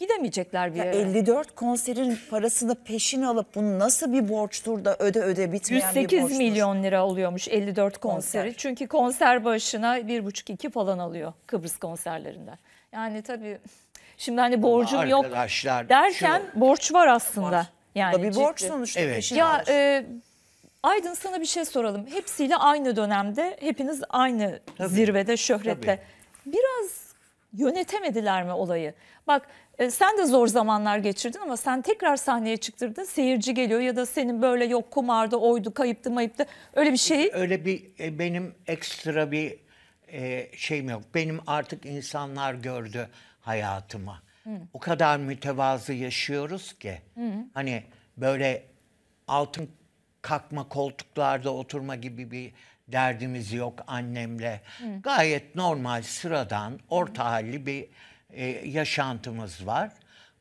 Gidemeyecekler bir yere. Ya 54 konserin parasını peşin alıp bunu nasıl bir borçtur da öde öde bitmeyen 108 bir borçtur. milyon lira oluyormuş 54 konseri. Konser. Çünkü konser başına 1,5-2 falan alıyor Kıbrıs konserlerinden. Yani tabii şimdi hani borcum yok derken şu, borç var aslında. Var. Yani bir borç sonuçta. Evet. Ya var. e, Aydın sana bir şey soralım. Hepsiyle aynı dönemde hepiniz aynı tabii, zirvede şöhrette. Tabii. Biraz yönetemediler mi olayı? Bak e, sen de zor zamanlar geçirdin ama sen tekrar sahneye çıktırdın. Seyirci geliyor ya da senin böyle yok kumarda oydu, kayıptı, mayıptı öyle bir şey. Öyle bir e, benim ekstra bir e, şeyim yok. Benim artık insanlar gördü hayatımı. Hı. O kadar mütevazı yaşıyoruz ki. Hı. Hani böyle altın kalkma koltuklarda oturma gibi bir derdimiz yok annemle. Hı. Gayet normal, sıradan, orta halli bir e, yaşantımız var.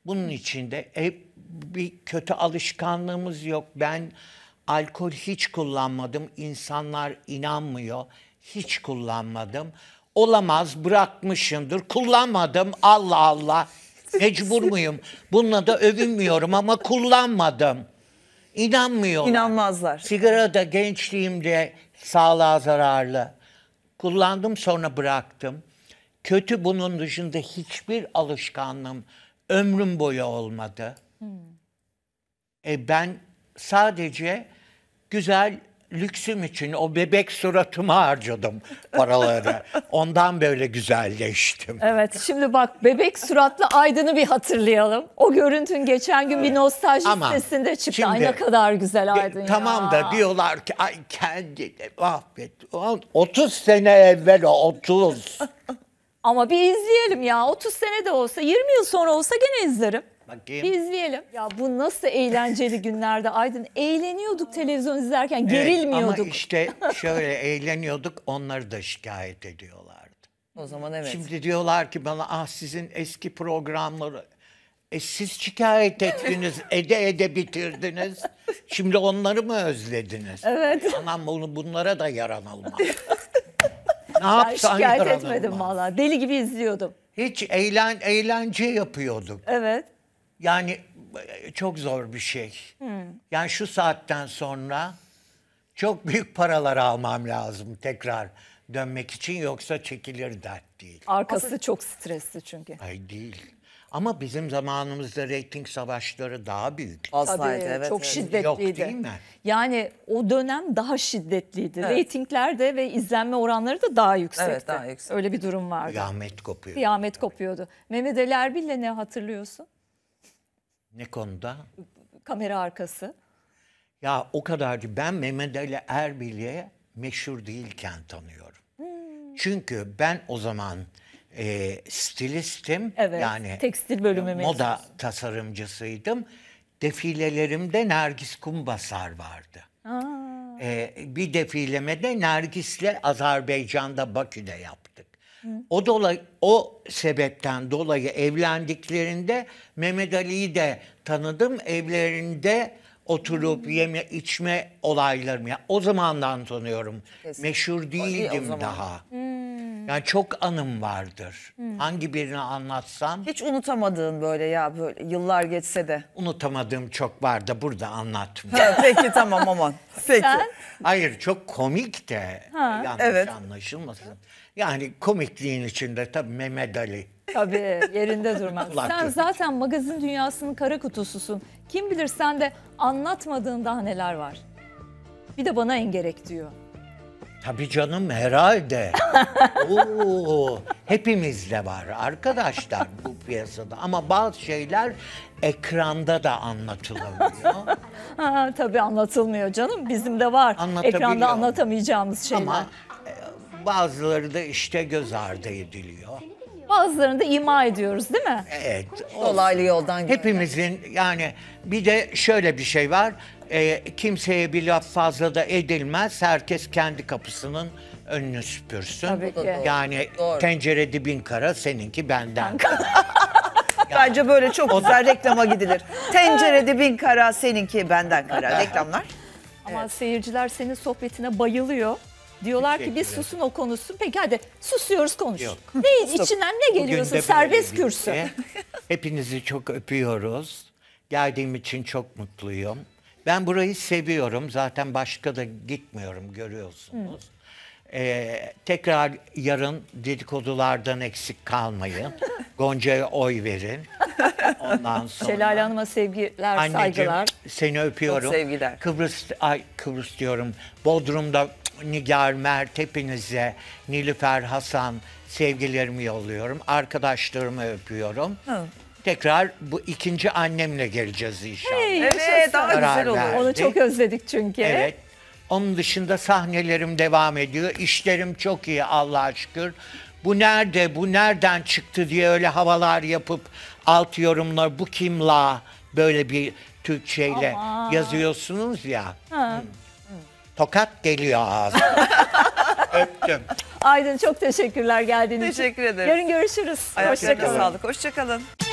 Bunun içinde hep bir kötü alışkanlığımız yok. Ben alkol hiç kullanmadım. İnsanlar inanmıyor. Hiç kullanmadım. Olamaz bırakmışımdır Kullanmadım. Allah Allah. Mecbur muyum? Bununla da övünmüyorum ama kullanmadım. İnanmıyorlar. İnanmazlar. Sigara da gençliğimde sağlığa zararlı. Kullandım sonra bıraktım. Kötü bunun dışında hiçbir alışkanlığım ömrüm boyu olmadı. Hmm. E ben sadece güzel lüksüm için o bebek suratıma harcadım paraları. <laughs> Ondan böyle güzelleştim. Evet şimdi bak bebek suratlı Aydın'ı bir hatırlayalım. O görüntün geçen gün bir nostalji Ama sitesinde çıktı. Şimdi, Ay ne kadar güzel e, Aydın de, ya. Tamam da diyorlar ki ay kendini mahvet. 30 sene evvel o 30. <laughs> Ama bir izleyelim ya 30 sene de olsa 20 yıl sonra olsa gene izlerim bakayım. Bir izleyelim. Ya bu nasıl eğlenceli günlerde Aydın. Eğleniyorduk televizyon izlerken evet, gerilmiyorduk. Ama işte şöyle eğleniyorduk onları da şikayet ediyorlardı. O zaman evet. Şimdi diyorlar ki bana ah sizin eski programları... E siz şikayet ettiniz, ede ede bitirdiniz. Şimdi onları mı özlediniz? Evet. Anam bunu bunlara da yaran yaranılmaz. <laughs> ne yapsan ben şikayet etmedim valla. Deli gibi izliyordum. Hiç eğlen, eğlence yapıyorduk. Evet. Yani e, çok zor bir şey. Hmm. Yani şu saatten sonra çok büyük paralar almam lazım tekrar dönmek için yoksa çekilir dert değil. Arkası Aslında... çok stresli çünkü. Ay değil. Ama bizim zamanımızda reyting savaşları daha büyük. Aslıydı, evet, çok evet. şiddetliydi. Yok değil mi? Yani o dönem daha şiddetliydi. Evet. Reytingler de ve izlenme oranları da daha yüksekti. Evet, daha yüksek. Öyle bir durum vardı. Kıyamet kopuyordu. Kıyamet kopuyordu. Mehmet Ali Erbil'le ne hatırlıyorsun? Ne konuda? Kamera arkası. Ya o kadarcı. Ben Mehmet Ali Erbil'i meşhur değilken tanıyorum. Hmm. Çünkü ben o zaman e, stilistim. Evet, yani tekstil bölümü Moda mevzusu. tasarımcısıydım. Defilelerimde Nergis Kumbasar vardı. Aa. E, bir defilemede Nergis'le Azerbaycan'da Bakü'de yaptım. O dolayı o sebepten dolayı evlendiklerinde Mehmet Ali'yi de tanıdım. Evlerinde oturup yeme içme olaylarımı yani o zamandan tanıyorum. Kesin. Meşhur değildim zaman. daha. Yani çok anım vardır. Hangi birini anlatsam Hiç unutamadığın böyle ya böyle yıllar geçse de. unutamadığım çok var da burada anlatmam. Peki tamam aman. <laughs> Peki. Hayır çok komik de yanlış evet. anlaşılmasın. Yani komikliğin içinde tabii Mehmet Ali. Tabii yerinde durmaz. sen zaten magazin dünyasının kara kutususun. Kim bilir sende anlatmadığın daha neler var. Bir de bana en gerek diyor. Tabii canım herhalde. <laughs> Oo, hepimizde var arkadaşlar bu piyasada. Ama bazı şeyler ekranda da anlatılamıyor. <laughs> ha, tabii anlatılmıyor canım. Bizim de var. Ekranda anlatamayacağımız şeyler. Ama Bazıları da işte göz ardı ediliyor. Bazılarını da ima ediyoruz değil mi? Evet. o- Dolaylı yoldan geliyor. Hepimizin yani bir de şöyle bir şey var. E, kimseye bir laf fazla da edilmez. Herkes kendi kapısının önünü süpürsün. Tabii ki. Yani Doğru. tencere dibin kara seninki benden. <laughs> Bence böyle çok güzel reklama gidilir. Tencerede bin kara seninki benden kara <laughs> reklamlar. Ama seyirciler senin sohbetine bayılıyor. Diyorlar ki biz susun o konuşsun. Peki hadi susuyoruz konuş. Yok. <laughs> Ne içinden ne geliyorsa serbest kürsü. <laughs> Hepinizi çok öpüyoruz. Geldiğim için çok mutluyum. Ben burayı seviyorum. Zaten başka da gitmiyorum görüyorsunuz. Ee, tekrar yarın dedikodulardan eksik kalmayın. Gonca'ya oy verin. Ondan sonra. Şelale Hanım'a sevgiler, Anneciğim, saygılar. seni öpüyorum. Çok sevgiler. Kıbrıs, ay Kıbrıs diyorum. Bodrum'da Nigar Mert hepinize Nilüfer Hasan sevgilerimi yolluyorum. Arkadaşlarımı öpüyorum. Hı. Tekrar bu ikinci annemle geleceğiz inşallah. Hey, evet daha güzel olur. Verdik. Onu çok özledik çünkü. Evet. Onun dışında sahnelerim devam ediyor. İşlerim çok iyi Allah'a şükür. Bu nerede, bu nereden çıktı diye öyle havalar yapıp alt yorumlar bu kim la böyle bir Türkçeyle Ama. yazıyorsunuz ya. Ha. Hı tokat geliyor ağzına. <laughs> Öptüm. Aydın çok teşekkürler geldiğiniz için. Teşekkür ederim. Yarın görüşürüz. Ayaklarına Hoşçakalın. sağlık. Hoşçakalın.